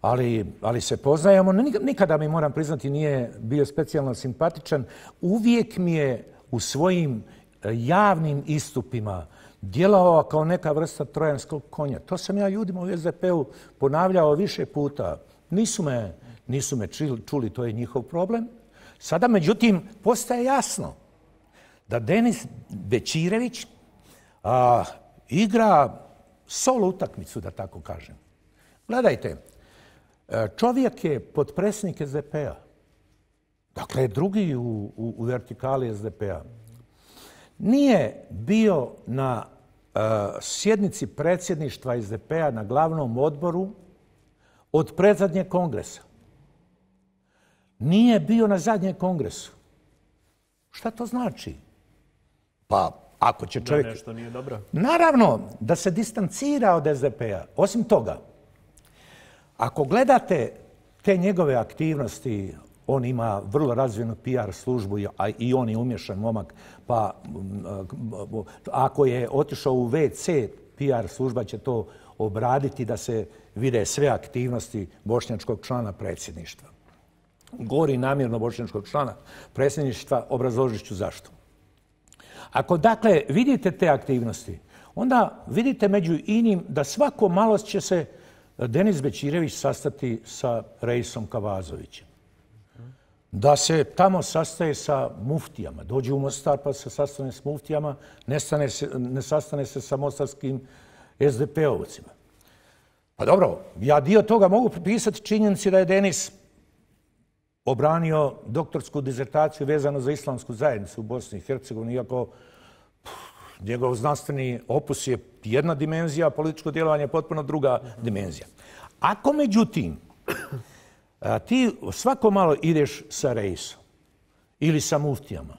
ali se poznajemo. Nikada mi, moram priznati, nije bio specijalno simpatičan. Uvijek mi je u svojim e, javnim istupima djelovao kao neka vrsta trojanskog konja. To sam ja ljudima u SDP-u ponavljao više puta. Nisu me, nisu me čuli, to je njihov problem. Sada, međutim, postaje jasno da Denis Bečirević a, igra solo utakmicu, da tako kažem. Gledajte, e, čovjek je podpresnik SDP-a. Dakle, drugi u, u, u vertikali SDP-a nije bio na e, sjednici predsjedništva SDP-a na glavnom odboru od predzadnje kongresa. Nije bio na zadnjem kongresu. Šta to znači? Pa, ako će čovjek... Da nešto nije dobro. Naravno, da se distancira od SDP-a. Osim toga, ako gledate te njegove aktivnosti on ima vrlo razvijenu PR službu a i on je umješan momak. Pa mm, ako je otišao u WC, PR služba će to obraditi da se vide sve aktivnosti bošnjačkog člana predsjedništva. Gori namjerno bošnjačkog člana predsjedništva, obrazložit ću zašto. Ako dakle vidite te aktivnosti, onda vidite među inim da svako malo će se Denis Bećirević sastati sa Rejsom Kavazovićem da se tamo sastaje sa muftijama. Dođe u Mostar pa se sastane s muftijama, ne sastane se sa mostarskim SDP-ovcima. Pa dobro, ja dio toga mogu pripisati činjenci da je Denis obranio doktorsku dizertaciju vezano za islamsku zajednicu u Bosni i Hercegovini, iako njegov znanstveni opus je jedna dimenzija, a političko djelovanje je potpuno druga dimenzija. Ako međutim, A ti svako malo ideš sa rejsom ili sa muftijama,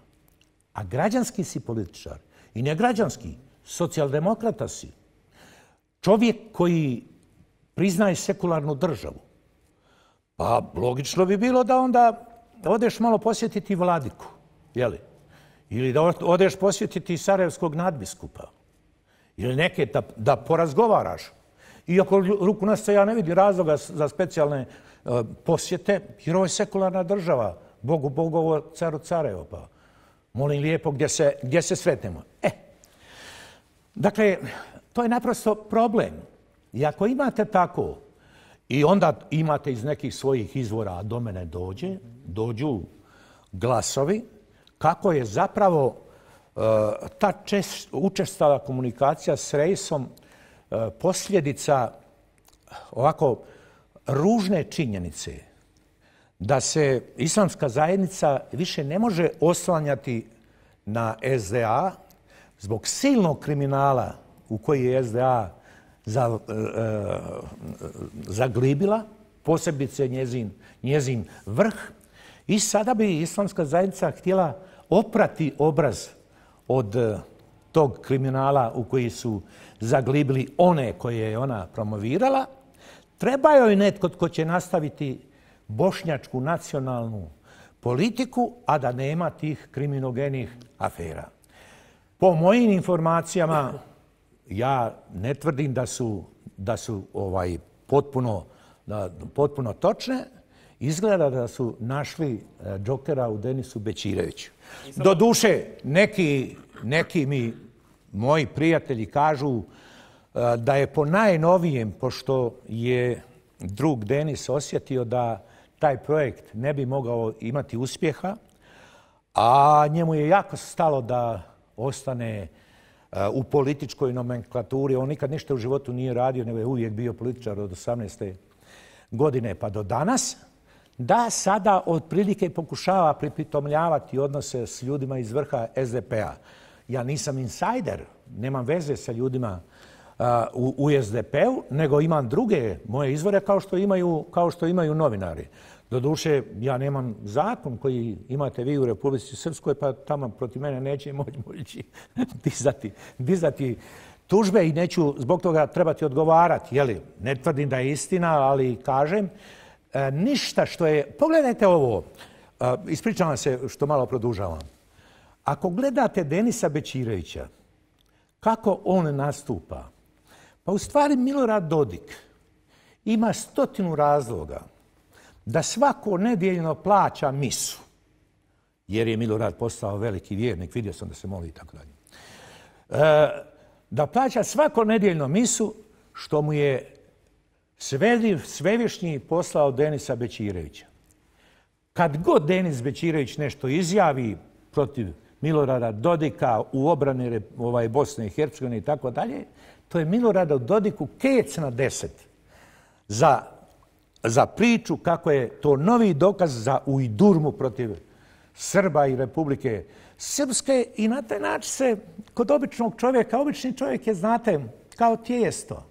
a građanski si političar i ne građanski, socijaldemokrata si, čovjek koji priznaje sekularnu državu, pa logično bi bilo da onda odeš malo posjetiti vladiku, jeli? ili da odeš posjetiti Sarajevskog nadbiskupa, ili neke da, porazgovaraš. Iako ruku na ja ne vidim razloga za specijalne E, posjete, jer ovo je sekularna država. Bogu, Bogu, ovo caru cara pa je opao. Molim lijepo, gdje se, gdje se sretnemo? E, dakle, to je naprosto problem. I ako imate tako, i onda imate iz nekih svojih izvora, a do mene dođe, dođu glasovi, kako je zapravo e, ta čest, učestala komunikacija s rejsom e, posljedica ovako ružne činjenice da se islamska zajednica više ne može oslanjati na SDA zbog silnog kriminala u koji je SDA za, e, e, zaglibila, posebice njezin, njezin vrh. I sada bi islamska zajednica htjela oprati obraz od e, tog kriminala u koji su zaglibili one koje je ona promovirala – treba joj netko ko će nastaviti bošnjačku nacionalnu politiku, a da nema tih kriminogenih afera. Po mojim informacijama, ja ne tvrdim da su, da su ovaj potpuno, da, potpuno točne, izgleda da su našli džokera e, u Denisu Bećireviću. Do duše, neki, neki mi, moji prijatelji, kažu da je po najnovijem, pošto je drug Denis osjetio da taj projekt ne bi mogao imati uspjeha, a njemu je jako stalo da ostane e, u političkoj nomenklaturi. On nikad ništa u životu nije radio, nego je uvijek bio političar od 18. godine pa do danas. Da sada otprilike pokušava pripitomljavati odnose s ljudima iz vrha SDP-a. Ja nisam insajder, nemam veze sa ljudima uh, u SDP-u, nego imam druge moje izvore kao što imaju, kao što imaju novinari. Doduše, ja nemam zakon koji imate vi u Republici Srpskoj, pa tamo protiv mene neće moći moći dizati, dizati tužbe i neću zbog toga trebati odgovarati. Jeli, ne tvrdim da je istina, ali kažem, e, ništa što je... Pogledajte ovo, e, ispričavam se što malo produžavam. Ako gledate Denisa Bećirevića, kako on nastupa, Pa u stvari Milorad Dodik ima stotinu razloga da svako nedjeljno plaća misu, jer je Milorad postao veliki vjernik, vidio sam da se moli i tako dalje, e, da plaća svako nedjeljno misu što mu je svevišnji poslao Denisa Bećirevića. Kad god Denis Bećirević nešto izjavi protiv Milorada Dodika u obrani ovaj, Bosne i Hercegovine i tako dalje, to je Milorada u Dodiku kec na deset za, za priču kako je to novi dokaz za ujdurmu protiv Srba i Republike Srpske i na taj način se kod običnog čovjeka, obični čovjek je, znate, kao tijesto.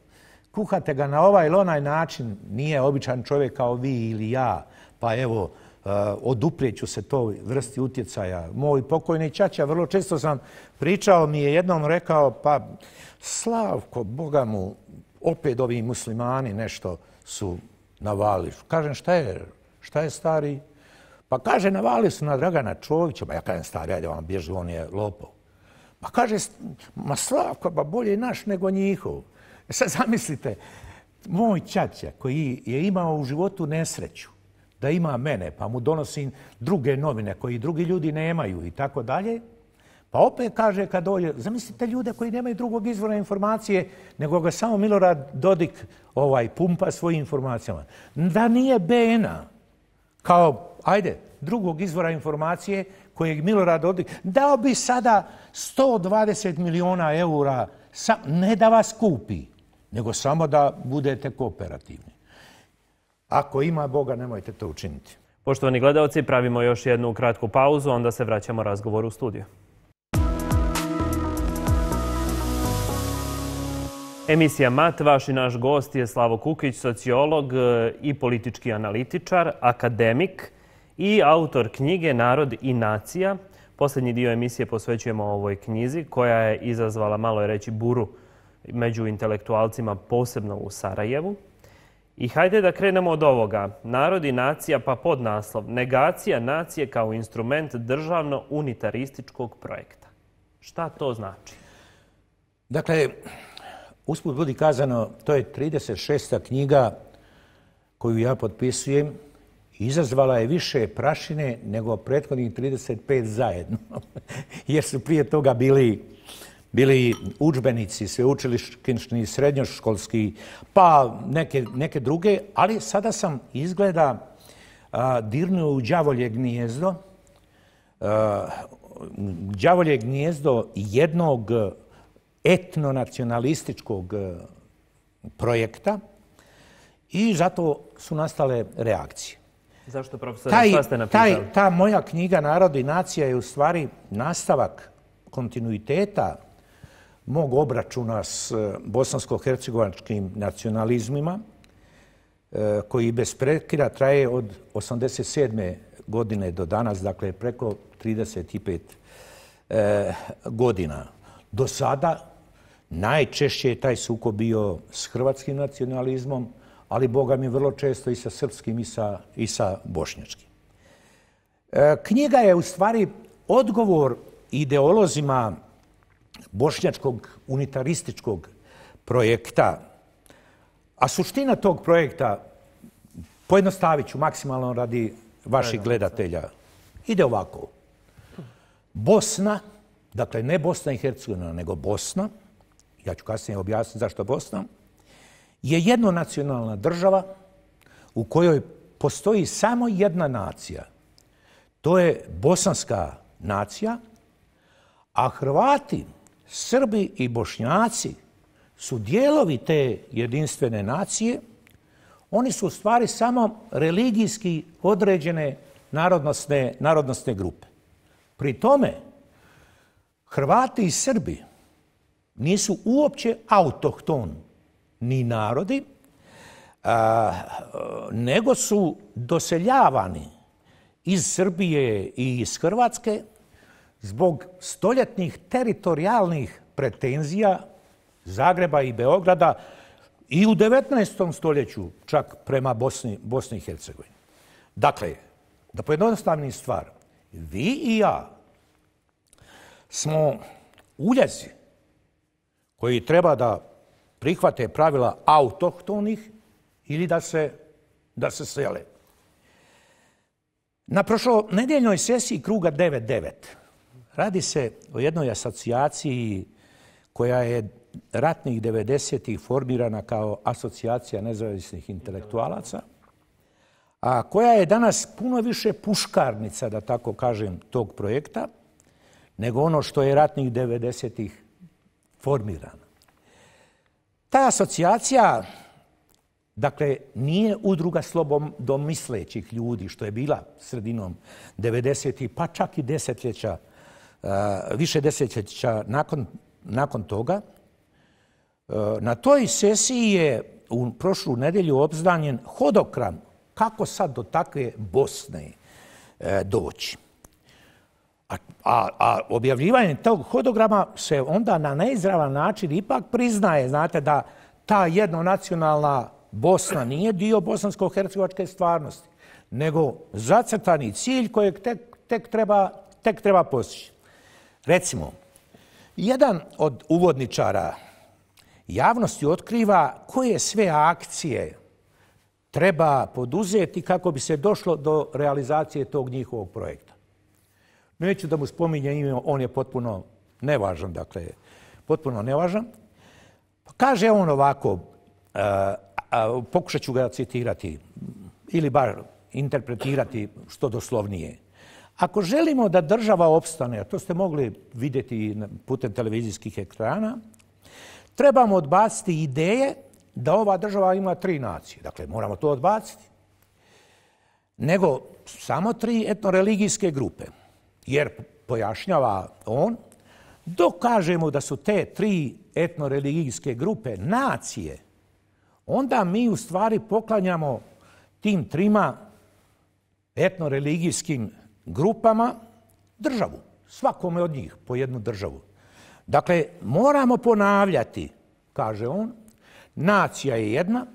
Kuhate ga na ovaj ili onaj način, nije običan čovjek kao vi ili ja, pa evo, e, oduprijeću se to vrsti utjecaja. Moj pokojni Čača, vrlo često sam pričao, mi je jednom rekao, pa Slavko, Boga mu, opet ovi muslimani nešto su navali. Kažem, šta je, šta je stari? Pa kaže, navali su na Dragana Čovića. Ma ja kažem, stari, ajde, vam bježi, on je lopov. Ma kaže, ma Slavko, pa bolje naš nego njihov. E sad zamislite, moj čaća koji je imao u životu nesreću, da ima mene, pa mu donosim druge novine koje i drugi ljudi nemaju i tako dalje, Pa opet kaže kad dođe, zamislite ljude koji nemaju drugog izvora informacije nego ga samo Milorad Dodik ovaj, pumpa svojim informacijama. Da nije BN-a kao, ajde, drugog izvora informacije kojeg Milorad Dodik dao bi sada 120 miliona eura sa, ne da vas kupi, nego samo da budete kooperativni. Ako ima Boga, nemojte to učiniti. Poštovani gledalci, pravimo još jednu kratku pauzu, onda se vraćamo razgovor u studiju. Emisija Matvaš i naš gost je Slavo Kukić, sociolog e, i politički analitičar, akademik i autor knjige Narod i nacija. Posljednji dio emisije posvećujemo ovoj knjizi koja je izazvala malo reći buru među intelektualcima, posebno u Sarajevu. I hajde da krenemo od ovoga. Narod i nacija pa pod naslov Negacija nacije kao instrument državno-unitarističkog projekta. Šta to znači? Dakle, Usput budi kazano, to je 36. knjiga koju ja potpisujem. Izazvala je više prašine nego prethodnih 35 zajedno. Jer su prije toga bili bili učbenici, sveučilišni, srednjoškolski, pa neke, neke druge, ali sada sam izgleda a, dirnuo u Đavolje gnjezdo, a, Đavolje gnjezdo jednog etnonacionalističkog e, projekta i zato su nastale reakcije. Zašto, profesor, taj, šta ste napisali? Taj, ta moja knjiga Narod i nacija je u stvari nastavak kontinuiteta mog obračuna s e, bosansko-hercegovačkim nacionalizmima, e, koji bez prekira traje od 87. godine do danas, dakle preko 35 godina. Do sada Najčešće je taj sukob bio s hrvatskim nacionalizmom, ali Boga mi vrlo često i sa srpskim i sa, i bošnjačkim. E, knjiga je u stvari odgovor ideolozima bošnjačkog unitarističkog projekta. A suština tog projekta, pojednostavit ću maksimalno radi vaših gledatelja, ide ovako. Bosna, dakle ne Bosna i Hercegovina, nego Bosna, ja ću kasnije objasniti zašto Bosna, je jednonacionalna država u kojoj postoji samo jedna nacija. To je bosanska nacija, a Hrvati, Srbi i Bošnjaci su dijelovi te jedinstvene nacije. Oni su u stvari samo religijski određene narodnostne, narodnostne grupe. Pri tome, Hrvati i Srbi – nisu uopće autohton ni narodi, a, nego su doseljavani iz Srbije i iz Hrvatske zbog stoljetnih teritorijalnih pretenzija Zagreba i Beograda i u 19. stoljeću čak prema Bosni, Bosni i Hercegovini. Dakle, da pojednostavni stvar, vi i ja smo uljezi koji treba da prihvate pravila autohtonih ili da se, da se sele. Na prošlo nedeljnoj sesiji Kruga 9.9 radi se o jednoj asocijaciji koja je ratnih 90-ih formirana kao asocijacija nezavisnih intelektualaca, a koja je danas puno više puškarnica, da tako kažem, tog projekta, nego ono što je ratnih 90-ih formirana. Ta asocijacija, dakle, nije udruga slobom do mislećih ljudi, što je bila sredinom 90. pa čak i desetljeća, više desetljeća nakon, nakon toga. Na toj sesiji je u prošlu nedelju obzdanjen hodokran kako sad do takve Bosne e, doći. A, a objavljivanje tog hodograma se onda na neizravan način ipak priznaje, znate, da ta jednonacionalna Bosna nije dio bosansko-hercegovačke stvarnosti, nego zacrtani cilj kojeg tek, tek treba, tek treba postići. Recimo, jedan od uvodničara javnosti otkriva koje sve akcije treba poduzeti kako bi se došlo do realizacije tog njihovog projekta. Neću da mu spominje ime, on je potpuno nevažan, dakle, potpuno nevažan. Pa kaže on ovako, e, pokušat ću ga citirati ili bar interpretirati što doslovnije. Ako želimo da država opstane, a to ste mogli vidjeti putem televizijskih ekrana, trebamo odbaciti ideje da ova država ima tri nacije. Dakle, moramo to odbaciti. Nego samo tri etnoreligijske grupe – jer pojašnjava on, dok kažemo da su te tri etnoreligijske grupe nacije, onda mi u stvari poklanjamo tim trima etnoreligijskim grupama državu, svakome od njih po jednu državu. Dakle, moramo ponavljati, kaže on, nacija je jedna,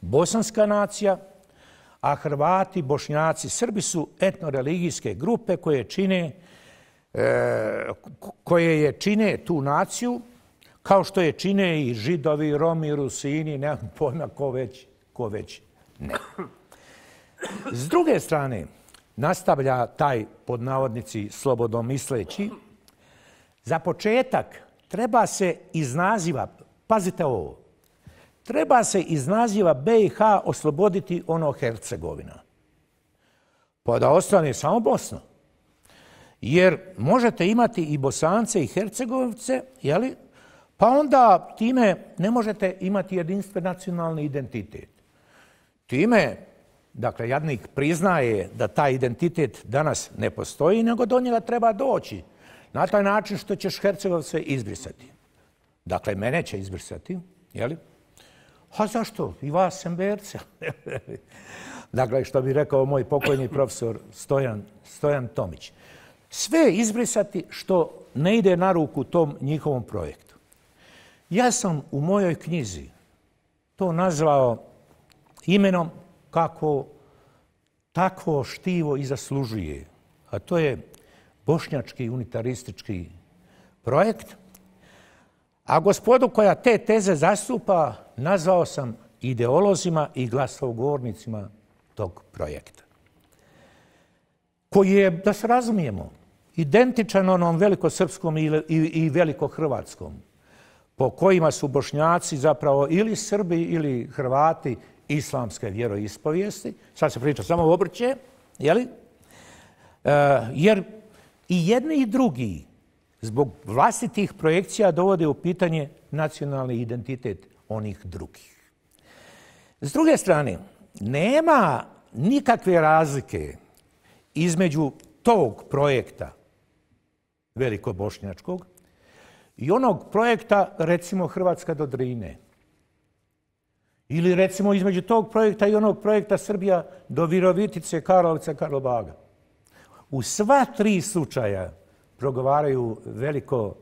bosanska nacija, a Hrvati, Bošnjaci, Srbi su etnoreligijske grupe koje čine e, koje je čine tu naciju, kao što je čine i židovi, romi, rusini, nemam pojma ko već, ko već ne. S druge strane, nastavlja taj pod navodnici slobodno misleći, za početak treba se iz naziva, pazite ovo, treba se iz naziva BiH osloboditi ono Hercegovina. Pa da ostane samo Bosna. Jer možete imati i Bosance i Hercegovce, jeli? pa onda time ne možete imati jedinstven nacionalni identitet. Time, dakle, jadnik priznaje da ta identitet danas ne postoji, nego do njega treba doći. Na taj način što ćeš Hercegovce izbrisati. Dakle, mene će izbrisati, jel'i? A zašto? I vas sem berce. dakle, što bi rekao moj pokojni profesor Stojan, Stojan Tomić. Sve izbrisati što ne ide na ruku tom njihovom projektu. Ja sam u mojoj knjizi to nazvao imenom kako tako štivo i zaslužuje. A to je bošnjački unitaristički projekt – A gospodu koja te teze zastupa nazvao sam ideolozima i glasovgovornicima tog projekta. Koji je, da se razumijemo, identičan onom velikosrpskom i velikohrvatskom, po kojima su bošnjaci zapravo ili Srbi ili Hrvati islamske vjeroispovijesti. Sad se priča samo obrće, jeli? E, jer i jedni i drugi zbog vlastitih projekcija dovode u pitanje nacionalni identitet onih drugih. S druge strane, nema nikakve razlike između tog projekta velikobošnjačkog i onog projekta, recimo, Hrvatska do Drine. Ili, recimo, između tog projekta i onog projekta Srbija do Virovitice, Karlovca, Karlobaga. U sva tri slučaja, progovaraju veliko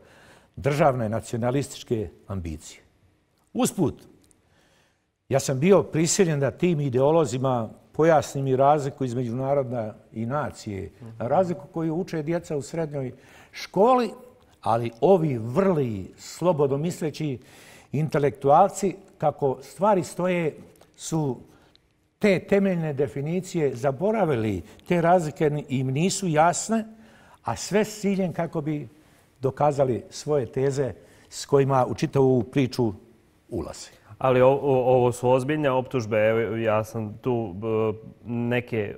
državne nacionalističke ambicije. Usput, ja sam bio prisiljen da tim ideolozima pojasnim i razliku između naroda i nacije. Razliku koju uče djeca u srednjoj školi, ali ovi vrli, slobodomisleći intelektualci, kako stvari stoje, su te temeljne definicije zaboravili. Te razlike im nisu jasne a sve s ciljem kako bi dokazali svoje teze s kojima u čitavu priču ulazi. Ali ovo su ozbiljne optužbe. Ja sam tu e, neke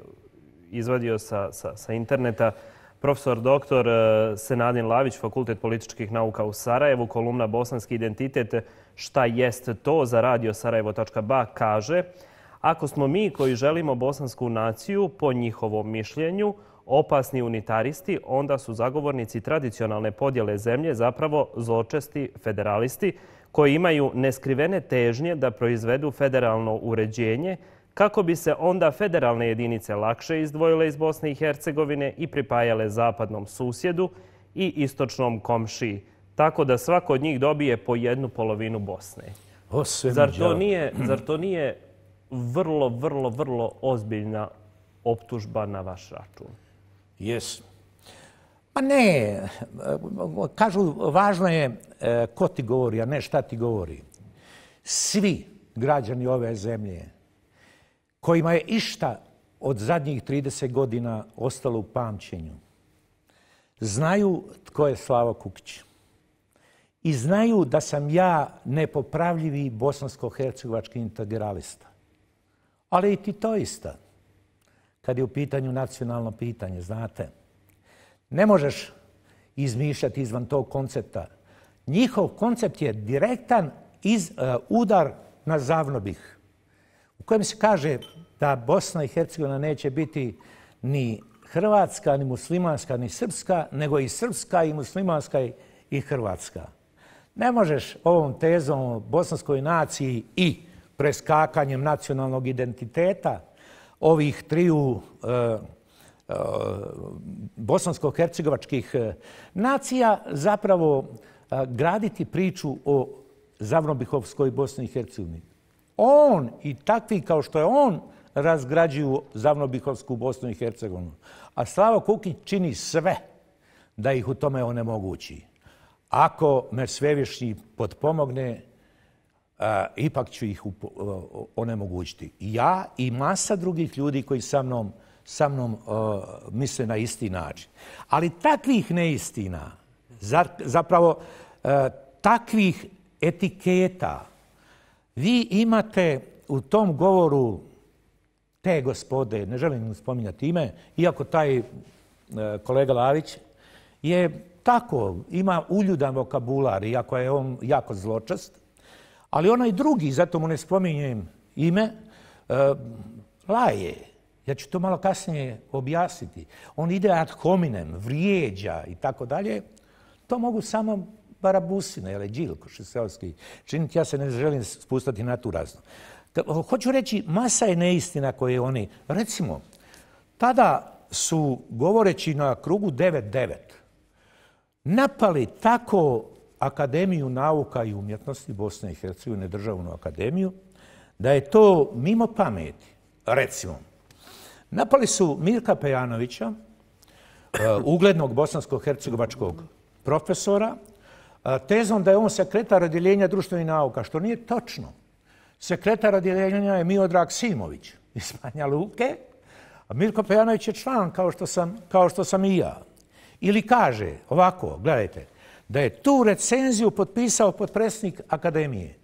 izvadio sa interneta. Profesor doktor e, Senadin Lavić, Fakultet političkih nauka u Sarajevu, kolumna Bosanski identitet, šta jest to za radio Sarajevo.ba, kaže Ako smo mi koji želimo bosansku naciju, po njihovom mišljenju, opasni unitaristi, onda su zagovornici tradicionalne podjele zemlje zapravo zločesti federalisti koji imaju neskrivene težnje da proizvedu federalno uređenje kako bi se onda federalne jedinice lakše izdvojile iz Bosne i Hercegovine i pripajale zapadnom susjedu i istočnom komšiji, tako da svako od njih dobije po jednu polovinu Bosne. Zar to, nije, zar to nije vrlo, vrlo, vrlo ozbiljna optužba na vaš račun? Jes. Pa ne, kažu, važno je e, ko ti govori, a ne šta ti govori. Svi građani ove zemlje kojima je išta od zadnjih 30 godina ostalo u pamćenju, znaju tko je Slavo Kukić. I znaju da sam ja nepopravljivi bosansko-hercegovački integralista. Ali i ti to isto kad je u pitanju nacionalno pitanje, znate. Ne možeš izmišljati izvan tog koncepta. Njihov koncept je direktan iz, e, udar na Zavnobih, u kojem se kaže da Bosna i Hercegovina neće biti ni hrvatska, ni muslimanska, ni srpska, nego i srpska, i muslimanska, i hrvatska. Ne možeš ovom tezom o bosanskoj naciji i preskakanjem nacionalnog identiteta ovih triju e, e bosansko-hercegovačkih e, nacija zapravo e, graditi priču o Zavnobihovskoj Bosni i Hercegovini. On i takvi kao što je on razgrađuju Zavnobihovsku Bosnu i Hercegovinu. A Slavo Kukić čini sve da ih u tome onemogući. Ako me svevišnji potpomogne, uh, ipak ću ih onemogućiti. Ja i masa drugih ljudi koji sa mnom, sa mnom misle na isti način. Ali takvih neistina, zapravo e, takvih etiketa, vi imate u tom govoru te gospode, ne želim spominjati ime, iako taj e, kolega Lavić je tako, ima uljudan vokabular, iako je on jako zločast, Ali onaj drugi, zato mu ne spominjem ime, e, laje. Ja ću to malo kasnije objasniti. On ide ad hominem, vrijeđa i tako dalje. To mogu samo barabusina, jel je džil, ko šeselski činiti. Ja se ne želim spustati na tu raznu. Hoću reći, masa je neistina koje oni... Recimo, tada su, govoreći na krugu 9-9, napali tako Akademiju nauka i umjetnosti Bosne i Hercegovine, državnu akademiju, da je to mimo pameti. Recimo, napali su Mirka Pejanovića, e, uglednog bosansko-hercegovačkog profesora, tezom da je on sekretar odjeljenja društvenih nauka, što nije točno. Sekretar odjeljenja je Miodrag Simović iz Banja Luke, a Mirko Pejanović je član kao što sam, kao što sam i ja. Ili kaže ovako, gledajte, da je tu recenziju potpisao podpredsjednik Akademije,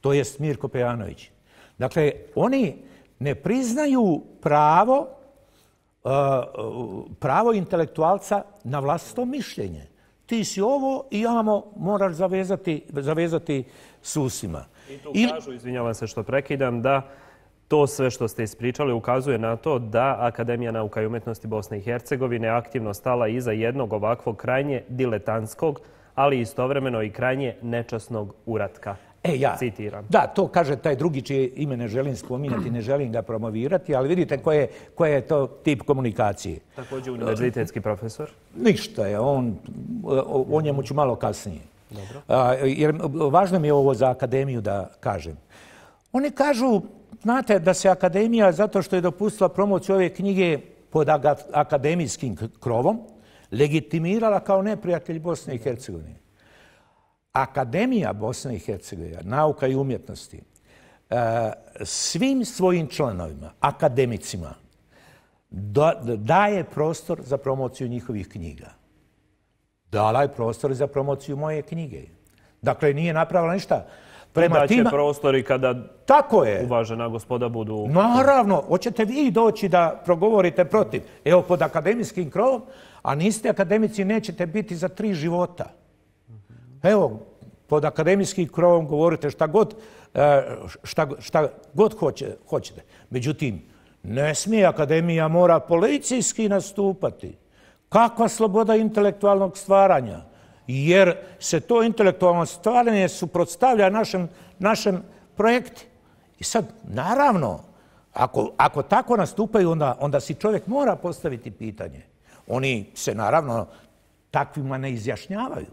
to je Mirko Pejanović. Dakle, oni ne priznaju pravo uh, pravo intelektualca na vlastno mišljenje. Ti si ovo i ovamo moraš zavezati, zavezati susima. I tu kažu, izvinjavam se što prekidam, da to sve što ste ispričali ukazuje na to da Akademija nauka i umetnosti Bosne i Hercegovine aktivno stala iza jednog ovakvog krajnje diletanskog ali istovremeno i krajnje nečasnog uratka. E, ja. Citiram. Da, to kaže taj drugi čije ime ne želim spominjati, ne želim ga promovirati, ali vidite koje je, je to tip komunikacije. Također univerzitetski profesor? Ništa je, on, o, njemu ću malo kasnije. Dobro. A, jer važno mi je ovo za akademiju da kažem. Oni kažu, znate, da se akademija, zato što je dopustila promociju ove knjige pod akademijskim krovom, legitimirala kao neprijatelj Bosne i Hercegovine. Akademija Bosne i Hercegovine, nauka i umjetnosti, e, svim svojim članovima, akademicima, daje prostor za promociju njihovih knjiga. Dala je prostor za promociju moje knjige. Dakle, nije napravila ništa. Prema Imaće prostori kada Tako je. uvažena gospoda budu... Naravno, hoćete vi doći da progovorite protiv. Evo, pod akademijskim krovom, a niste akademici, nećete biti za tri života. Evo, pod akademijski krovom govorite šta god, e, šta, šta god hoće, hoćete. Međutim, ne smije akademija mora policijski nastupati. Kakva sloboda intelektualnog stvaranja? Jer se to intelektualno stvaranje suprotstavlja našem, našem projektu. I sad, naravno, ako, ako tako nastupaju, onda, onda si čovjek mora postaviti pitanje – Oni se naravno takvima ne izjašnjavaju.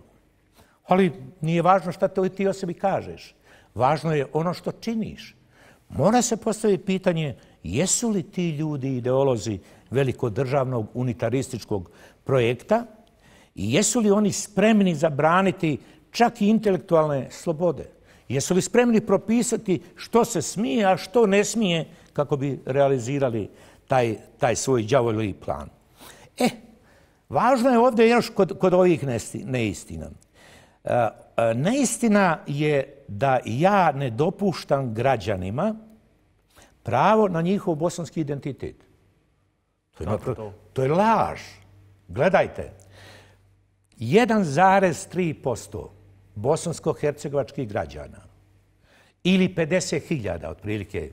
Ali nije važno šta ti o sebi kažeš. Važno je ono što činiš. Mora se postaviti pitanje jesu li ti ljudi ideolozi velikodržavnog unitarističkog projekta i jesu li oni spremni zabraniti čak i intelektualne slobode? Jesu li spremni propisati što se smije, a što ne smije kako bi realizirali taj, taj svoj djavoljiv plan? E, važno je ovdje još kod, kod ovih neistina. E, e, neistina je da ja ne dopuštam građanima pravo na njihov bosanski identitet. To je, to je laž. Gledajte, 1,3% bosansko-hercegovačkih građana ili 50.000 otprilike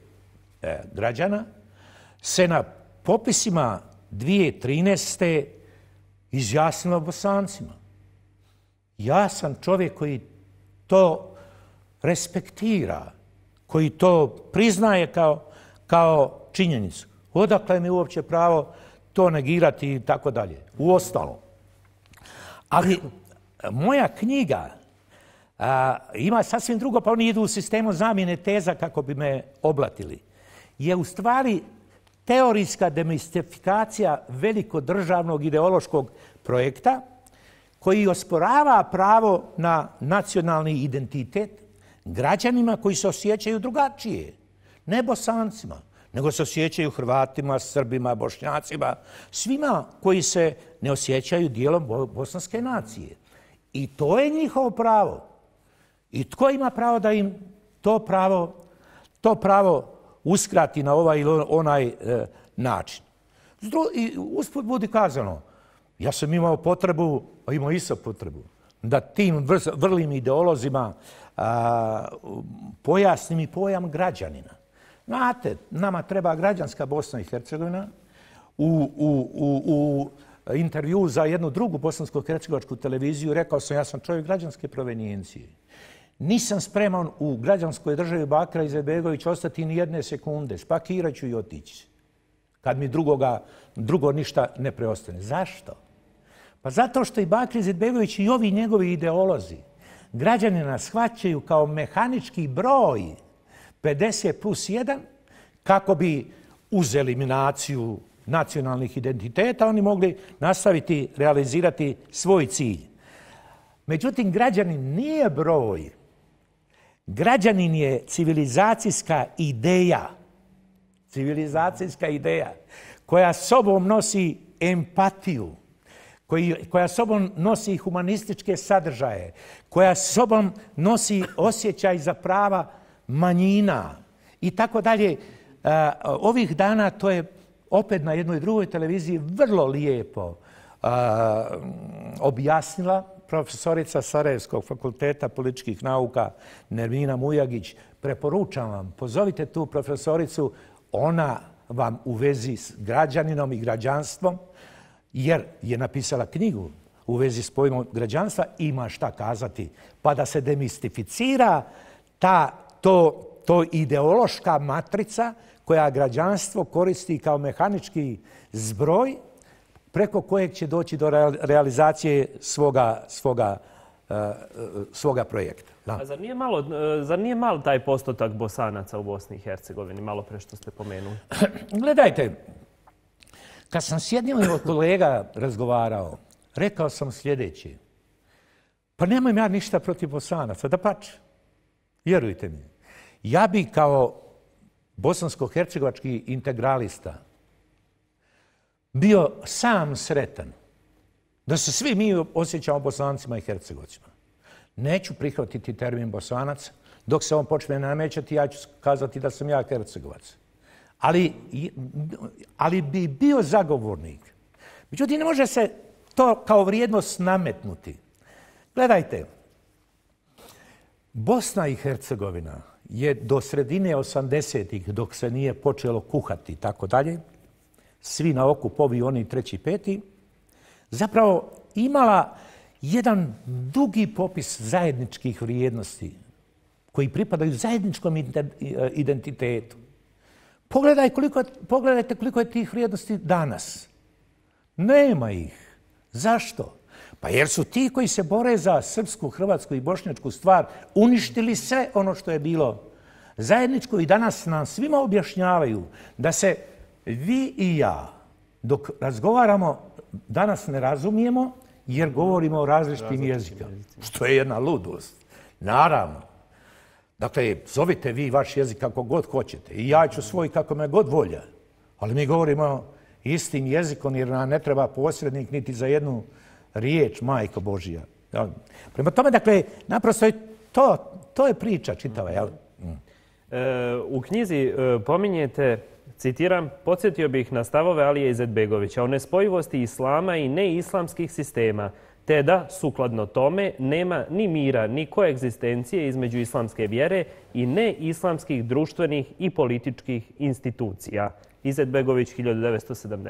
e, građana se na popisima 2013. izjasnila bosancima. Ja sam čovjek koji to respektira, koji to priznaje kao, kao činjenicu. Odakle mi uopće pravo to negirati i tako dalje. U ostalo. Ali moja knjiga a, ima sasvim drugo, pa oni idu u sistemu zamjene teza kako bi me oblatili. Je u stvari teorijska demistifikacija velikodržavnog ideološkog projekta koji osporava pravo na nacionalni identitet građanima koji se osjećaju drugačije, ne bosancima, nego se osjećaju Hrvatima, Srbima, Bošnjacima, svima koji se ne osjećaju dijelom bosanske nacije. I to je njihovo pravo. I tko ima pravo da im to pravo, to pravo uskrati na ovaj ili onaj e, način. Zdru, i usput budi kazano, ja sam imao potrebu, a imao isto potrebu, da tim vr vrlim ideolozima a, pojasnim i pojam građanina. Znate, nama treba građanska Bosna i Hercegovina. U, u, u, u intervju za jednu drugu bosansko-hercegovačku televiziju rekao sam ja sam čovjek građanske provenijencije nisam spreman u građanskoj državi Bakra i Zebegović ostati ni jedne sekunde. Spakirat ću i otići. Kad mi drugoga, drugo ništa ne preostane. Zašto? Pa zato što i Bakri Zedbegović i ovi njegovi ideolozi građani nas shvaćaju kao mehanički broj 50 plus 1 kako bi uz eliminaciju nacionalnih identiteta oni mogli nastaviti realizirati svoj cilj. Međutim, građani nije broj Građanin je civilizacijska ideja, civilizacijska ideja koja sobom nosi empatiju, koji, koja sobom nosi humanističke sadržaje, koja sobom nosi osjećaj za prava manjina i tako dalje. E, ovih dana to je opet na jednoj drugoj televiziji vrlo lijepo e, objasnila profesorica Sarajevskog fakulteta političkih nauka Nermina Mujagić. Preporučam vam, pozovite tu profesoricu, ona vam u vezi s građaninom i građanstvom, jer je napisala knjigu u vezi s pojmom građanstva, ima šta kazati, pa da se demistificira ta, to, to ideološka matrica koja građanstvo koristi kao mehanički zbroj preko kojeg će doći do realizacije svoga, svoga, eh, svoga projekta. A zar nije, malo, eh, zar nije malo taj postotak bosanaca u Bosni i Hercegovini, malo pre što ste pomenuli? Gledajte, kad sam s jednim od kolega razgovarao, rekao sam sljedeći, pa nemam ja ništa protiv bosanaca, da pač, vjerujte mi. Ja bi kao bosansko-hercegovački integralista, bio sam sretan da se svi mi osjećamo bosancima i hercegovicima. Neću prihvatiti termin bosanac. Dok se on počne namećati, ja ću kazati da sam ja hercegovac. Ali, ali bi bio zagovornik. Međutim, ne može se to kao vrijednost nametnuti. Gledajte, Bosna i Hercegovina je do sredine 80-ih, dok se nije počelo kuhati i tako dalje, svi na oku povi oni treći peti, zapravo imala jedan dugi popis zajedničkih vrijednosti koji pripadaju zajedničkom identitetu. Pogledaj koliko, pogledajte koliko je tih vrijednosti danas. Nema ih. Zašto? Pa jer su ti koji se bore za srpsku, hrvatsku i bošnjačku stvar uništili sve ono što je bilo zajedničko i danas nam svima objašnjavaju da se vi i ja, dok razgovaramo, danas ne razumijemo jer govorimo o različitim jezikama. Što je jedna ludost. Naravno. Dakle, zovite vi vaš jezik kako god hoćete. I ja ću svoj kako me god volja. Ali mi govorimo istim jezikom jer nam ne treba posrednik niti za jednu riječ, majko Božija. Prema tome, dakle, naprosto je to, to je priča čitava. Jel? Mm. E, u knjizi e, pominjete Citiram, podsjetio bih na stavove Alije Izetbegovića o nespojivosti islama i neislamskih sistema, te da, sukladno tome, nema ni mira, ni koegzistencije između islamske vjere i neislamskih društvenih i političkih institucija. Izetbegović, 1970.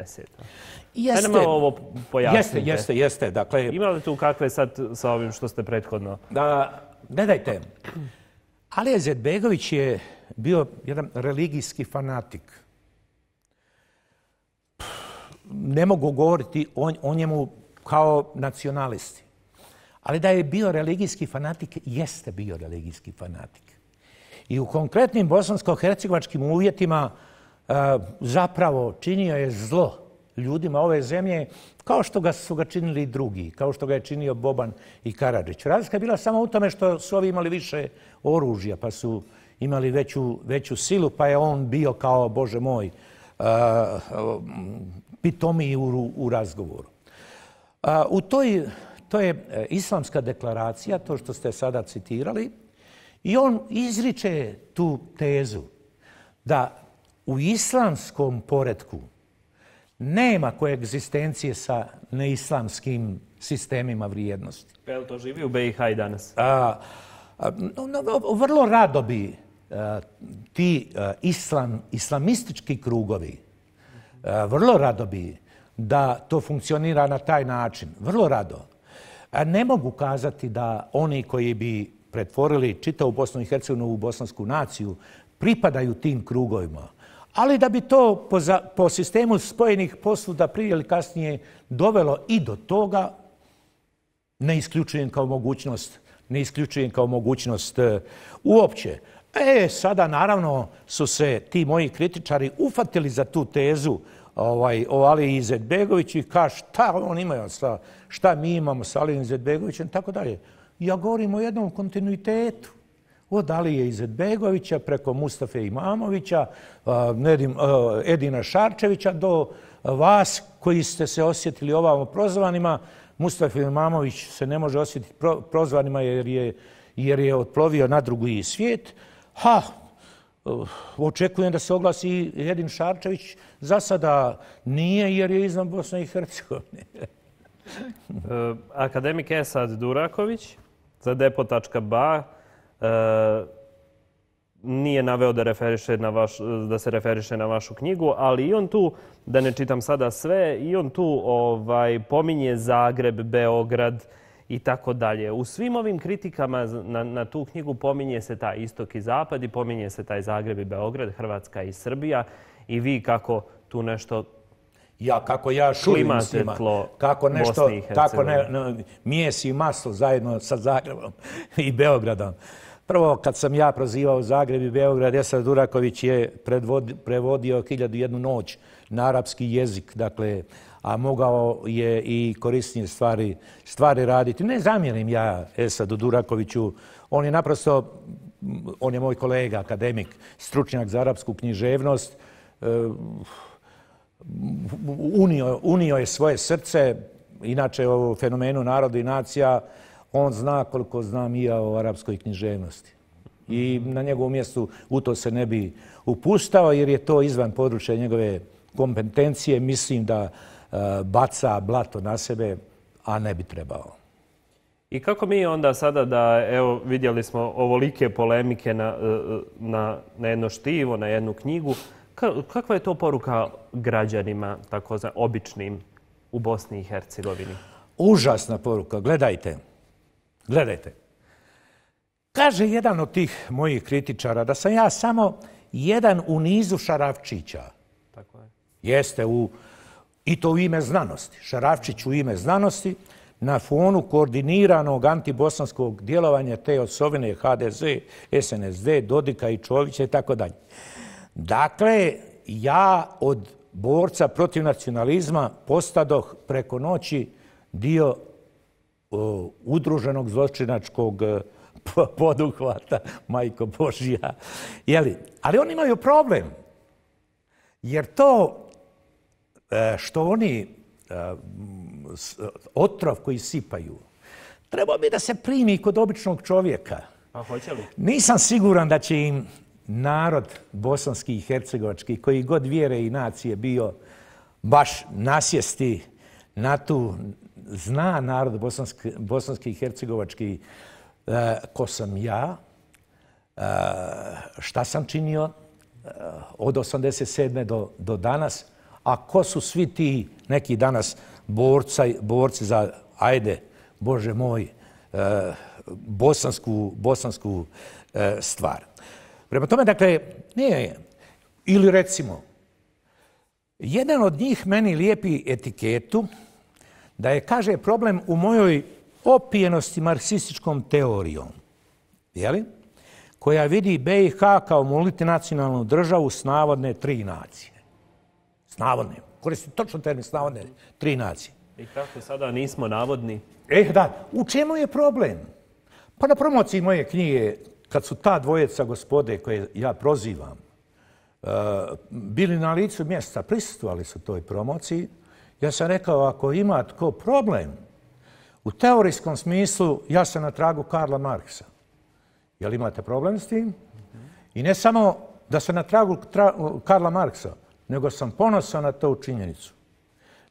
Jeste. Ajde malo ovo pojasnite. Jeste, jeste, jeste. Dakle, Ima li tu kakve sad sa ovim što ste prethodno... Da, ne dajte. Alija Izetbegović je bio jedan religijski fanatik ne mogu govoriti o, njemu kao nacionalisti. Ali da je bio religijski fanatik, jeste bio religijski fanatik. I u konkretnim bosansko-hercegovačkim uvjetima e, zapravo činio je zlo ljudima ove zemlje kao što ga su ga činili i drugi, kao što ga je činio Boban i Karadžić. Razlika je bila samo u tome što su ovi imali više oružja, pa su imali veću, veću silu, pa je on bio kao, Bože moj, e, pitomiji u, u razgovoru. A, u toj, to je e, islamska deklaracija, to što ste sada citirali, i on izriče tu tezu da u islamskom poredku nema koegzistencije sa neislamskim sistemima vrijednosti. Pa to živi u BiH i danas? A, a, vrlo rado bi e, ti e, islam, islamistički krugovi E, vrlo rado bi da to funkcionira na taj način. Vrlo rado. E, ne mogu kazati da oni koji bi pretvorili čitavu Bosnu i Hercegovinu u bosansku naciju pripadaju tim krugovima. Ali da bi to po, po sistemu spojenih posluda prije ili kasnije dovelo i do toga, ne isključujem kao mogućnost, ne isključujem kao mogućnost e, uopće. E, sada naravno su se ti moji kritičari ufatili za tu tezu ovaj, o Ali Izetbegoviću i kaže šta on ima sa, šta mi imamo sa Ali Izetbegovićem tako dalje. Ja govorim o jednom kontinuitetu od Alije Izetbegovića preko Mustafe Imamovića, Edina Šarčevića do vas koji ste se osjetili ovamo prozvanima. Mustafa Imamović se ne može osjetiti prozvanima jer je, jer je otplovio na drugu i svijet. Ha, eh, očekujem da se oglasi Jedin Šarčević. Za sada nije jer je iznad Bosne i Hercegovine. Eh, akademik Esad Duraković za depo.ba eh, nije naveo da, referiše na vaš, da se referiše na vašu knjigu, ali i on tu, da ne čitam sada sve, i on tu ovaj, pominje Zagreb, Beograd, uh, i tako dalje. U svim ovim kritikama na, na tu knjigu pominje se taj istok i zapad i pominje se taj Zagreb i Beograd, Hrvatska i Srbija i vi kako tu nešto Ja, kako ja šulim s njima, kako nešto, kako ne, ne, i maslo zajedno sa Zagrebom i Beogradom. Prvo, kad sam ja prozivao Zagreb i Beograd, Esad Duraković je predvod, prevodio 1001 noć na arapski jezik, dakle, a mogao je i korisnije stvari, stvari raditi. Ne zamjerim ja Esadu Durakoviću, on je naprosto, on je moj kolega, akademik, stručnjak za arapsku književnost, e, unio, unio je svoje srce, inače o fenomenu narodu i nacija, on zna koliko znam i ja o arapskoj književnosti. I na njegovom mjestu u to se ne bi upustao, jer je to izvan područja njegove kompetencije. Mislim da E, baca blato na sebe, a ne bi trebao. I kako mi onda sada da, evo, vidjeli smo ovolike polemike na, e, na, na jedno štivo, na jednu knjigu, kakva je to poruka građanima, tako za običnim, u Bosni i Hercegovini? Užasna poruka. Gledajte. Gledajte. Kaže jedan od tih mojih kritičara da sam ja samo jedan u nizu šaravčića. Tako je. Jeste u... I to u ime znanosti. Šarafčić u ime znanosti na fonu koordiniranog antibosanskog djelovanja te osovine HDZ, SNSD, Dodika i Čovića i tako dalje. Dakle, ja od borca protiv nacionalizma postadoh preko noći dio udruženog zločinačkog e, poduhvata, majko Božija. Jeli? Ali oni imaju problem, jer to E, što oni e, otrov koji sipaju, treba bi da se primi kod običnog čovjeka. A hoće li? Nisam siguran da će im narod bosanski i hercegovački, koji god vjere i nacije bio, baš nasjesti na tu zna narod bosanski, bosanski i hercegovački e, ko sam ja, šta sam činio od 87. Do, do danas, a ko su svi ti neki danas borca, borci za, ajde, Bože moj, eh, bosansku, bosansku eh, stvar. Prema tome, dakle, nije, ili recimo, jedan od njih meni lijepi etiketu da je, kaže, problem u mojoj opijenosti marksističkom teorijom, jeli? koja vidi BiH kao multinacionalnu državu s navodne tri nacije. Snavodne. Koristi točno termin snavodne. Tri nacije. I kako sada nismo navodni? E, da. U čemu je problem? Pa na promociji moje knjige, kad su ta dvojeca gospode koje ja prozivam, eh, bili na licu mjesta, prisutovali su toj promociji, ja sam rekao, ako ima tko problem, u teorijskom smislu, ja sam na tragu Karla Marksa. Jel imate problem s tim? I ne samo da se na tragu Karla Marksa, nego sam ponosan na to učinjenicu.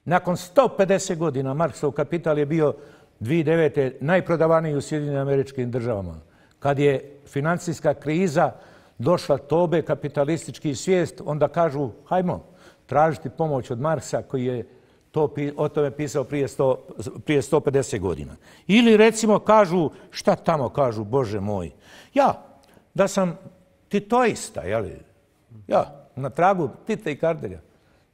Nakon 150 godina Marksov kapital je bio 2009. najprodavaniji u Sjedinim američkim državama. Kad je financijska kriza došla tobe kapitalistički svijest, onda kažu, hajmo, tražiti pomoć od Marksa koji je to, o tome pisao prije, 100, prije 150 godina. Ili recimo kažu, šta tamo kažu, Bože moj, ja, da sam titoista, jel? Ja, na tragu Tita i Kardelja,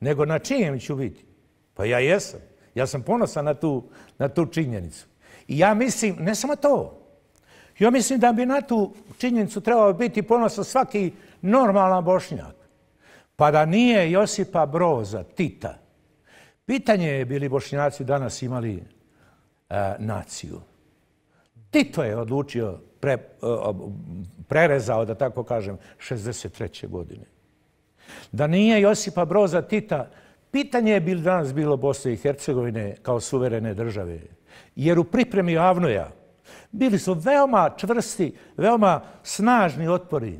nego na čijem ću biti. Pa ja jesam. Ja sam ponosan na tu, na tu činjenicu. I ja mislim, ne samo to, ja mislim da bi na tu činjenicu trebao biti ponosan svaki normalan bošnjak. Pa da nije Josipa Broza, Tita. Pitanje je bili bošnjaci danas imali e, naciju. Tito je odlučio, pre, e, prerezao, da tako kažem, 63. godine. Da nije Josipa Broza Tita, pitanje je bilo danas bilo Bosne i Hercegovine kao suverene države. Jer u pripremi Avnoja bili su veoma čvrsti, veoma snažni otpori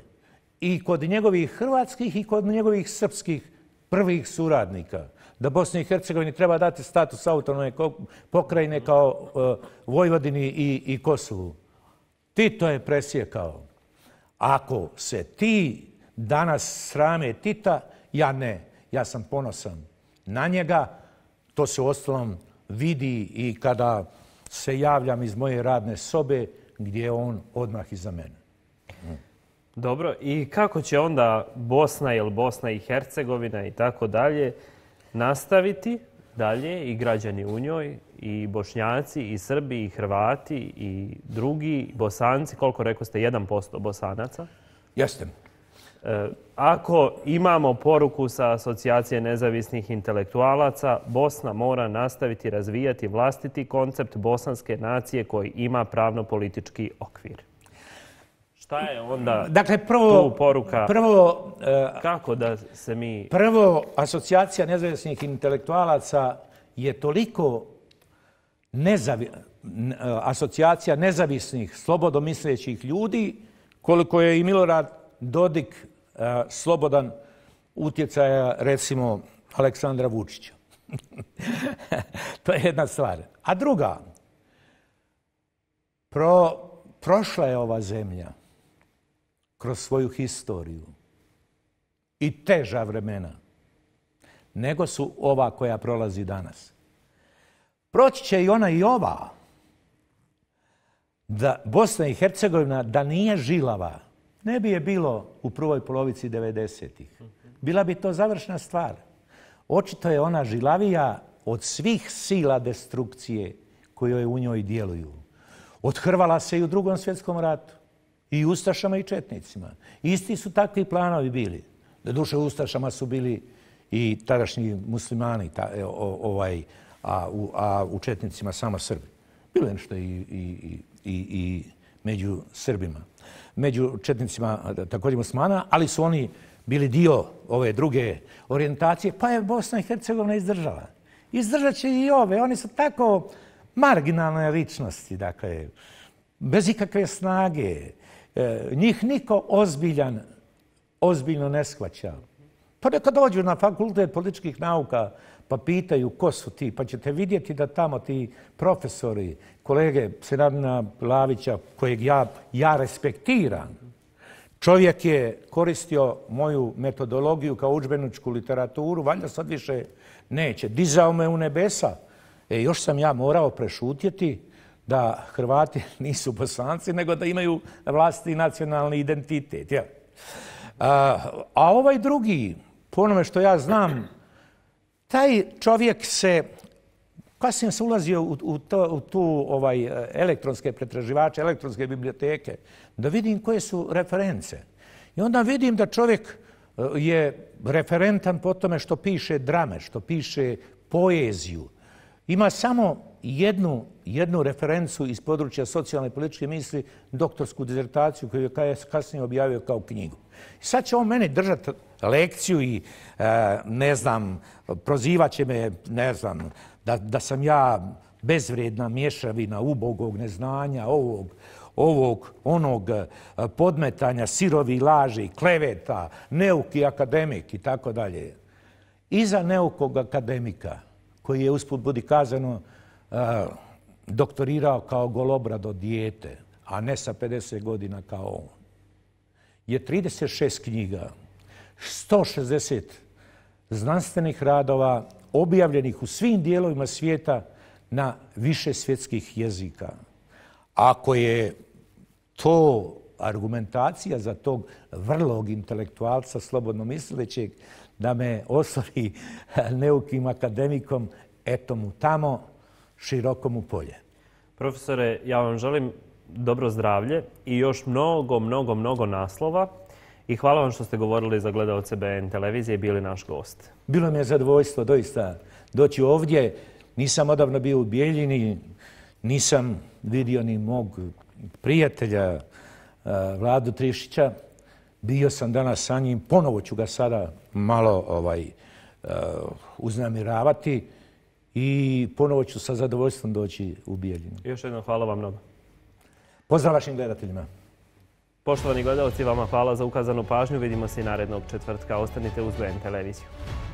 i kod njegovih hrvatskih i kod njegovih srpskih prvih suradnika da Bosni i Hercegovini treba dati status autonome pokrajine kao e, Vojvodini i, Kosovu. Tito je presjekao. Ako se ti danas srame Tita, ja ne, ja sam ponosan na njega. To se ostalom vidi i kada se javljam iz moje radne sobe gdje je on odmah iza mene. Dobro, i kako će onda Bosna ili Bosna i Hercegovina i tako dalje nastaviti dalje i građani u njoj i bošnjaci i srbi i hrvati i drugi bosanci, koliko rekoste, 1% bosanaca? Jeste. Eh, ako imamo poruku sa Asocijacije nezavisnih intelektualaca, Bosna mora nastaviti razvijati vlastiti koncept bosanske nacije koji ima pravno-politički okvir. Šta je onda dakle, prvo, tu poruka? Prvo, eh, Kako da se mi... Prvo, Asocijacija nezavisnih intelektualaca je toliko nezavi... Eh, asocijacija nezavisnih, slobodomislećih ljudi, koliko je i Milorad Dodik E, slobodan utjecaja, recimo, Aleksandra Vučića. to je jedna stvar. A druga, pro, prošla je ova zemlja kroz svoju historiju i teža vremena nego su ova koja prolazi danas. Proći će i ona i ova da Bosna i Hercegovina da nije žilava, ne bi je bilo u prvoj polovici 90-ih. Bila bi to završna stvar. Očito je ona žilavija od svih sila destrukcije koje je u njoj djeluju. Odhrvala se i u drugom svjetskom ratu. I Ustašama i Četnicima. Isti su takvi planovi bili. Da duše Ustašama su bili i tadašnji muslimani, ta, e, ovaj, a, u, a u Četnicima samo Srbi. Bilo je nešto i, i, i, i među Srbima, među četnicima eh, također Osmana, ali su oni bili dio ove druge orijentacije, pa je Bosna i Hercegovina izdržala. Izdržat će i ove. Oni su tako marginalne ličnosti, dakle, bez ikakve snage. Eh, njih niko ozbiljan, ozbiljno ne shvaća. Pa neka dođu na fakultet političkih nauka, pa pitaju ko su ti, pa ćete vidjeti da tamo ti profesori, kolege Senadina Lavića, kojeg ja, ja respektiram, čovjek je koristio moju metodologiju kao učbenučku literaturu, valjda sad više neće. Dizao me u nebesa. E, još sam ja morao prešutjeti da Hrvati nisu bosanci, nego da imaju vlasti nacionalni identitet. Ja. A, a ovaj drugi, po onome što ja znam, taj čovjek se kasnije se ulazio u, to, u tu ovaj e, elektronske pretraživače, elektronske biblioteke, da vidim koje su reference. I onda vidim da čovjek e, je referentan po tome što piše drame, što piše poeziju. Ima samo jednu, jednu referencu iz područja socijalne i političke misli, doktorsku dizertaciju koju je kasnije objavio kao knjigu. sad će on mene držati lekciju i e, ne znam, prozivaće me, ne znam, da, da sam ja bezvredna mješavina ubogog neznanja, ovog, ovog onog e, podmetanja sirovi laži, kleveta, neuki akademik i tako dalje. Iza neukog akademika, koji je usput budi kazano e, doktorirao kao golobrado dijete, a ne sa 50 godina kao on, je 36 knjiga 160 znanstvenih radova objavljenih u svim dijelovima svijeta na više svjetskih jezika. Ako je to argumentacija za tog vrlog intelektualca slobodno mislećeg da me osvori neukim akademikom, eto mu tamo, širokom u polje. Profesore, ja vam želim dobro zdravlje i još mnogo, mnogo, mnogo naslova. I hvala vam što ste govorili za gledalce BN televizije i bili naš gost. Bilo mi je zadvojstvo doista doći ovdje. Nisam odavno bio u Bijeljini, nisam vidio ni mog prijatelja eh, Vladu Trišića. Bio sam danas sa njim, ponovo ću ga sada malo ovaj, eh, uznamiravati i ponovo ću sa zadovoljstvom doći u Bijeljinu. Još jednom hvala vam mnogo. Pozdrav vašim gledateljima. Poštovani gledalci, vama hvala za ukazanu pažnju. Vidimo se i narednog četvrtka. Ostanite uz Ben televiziju.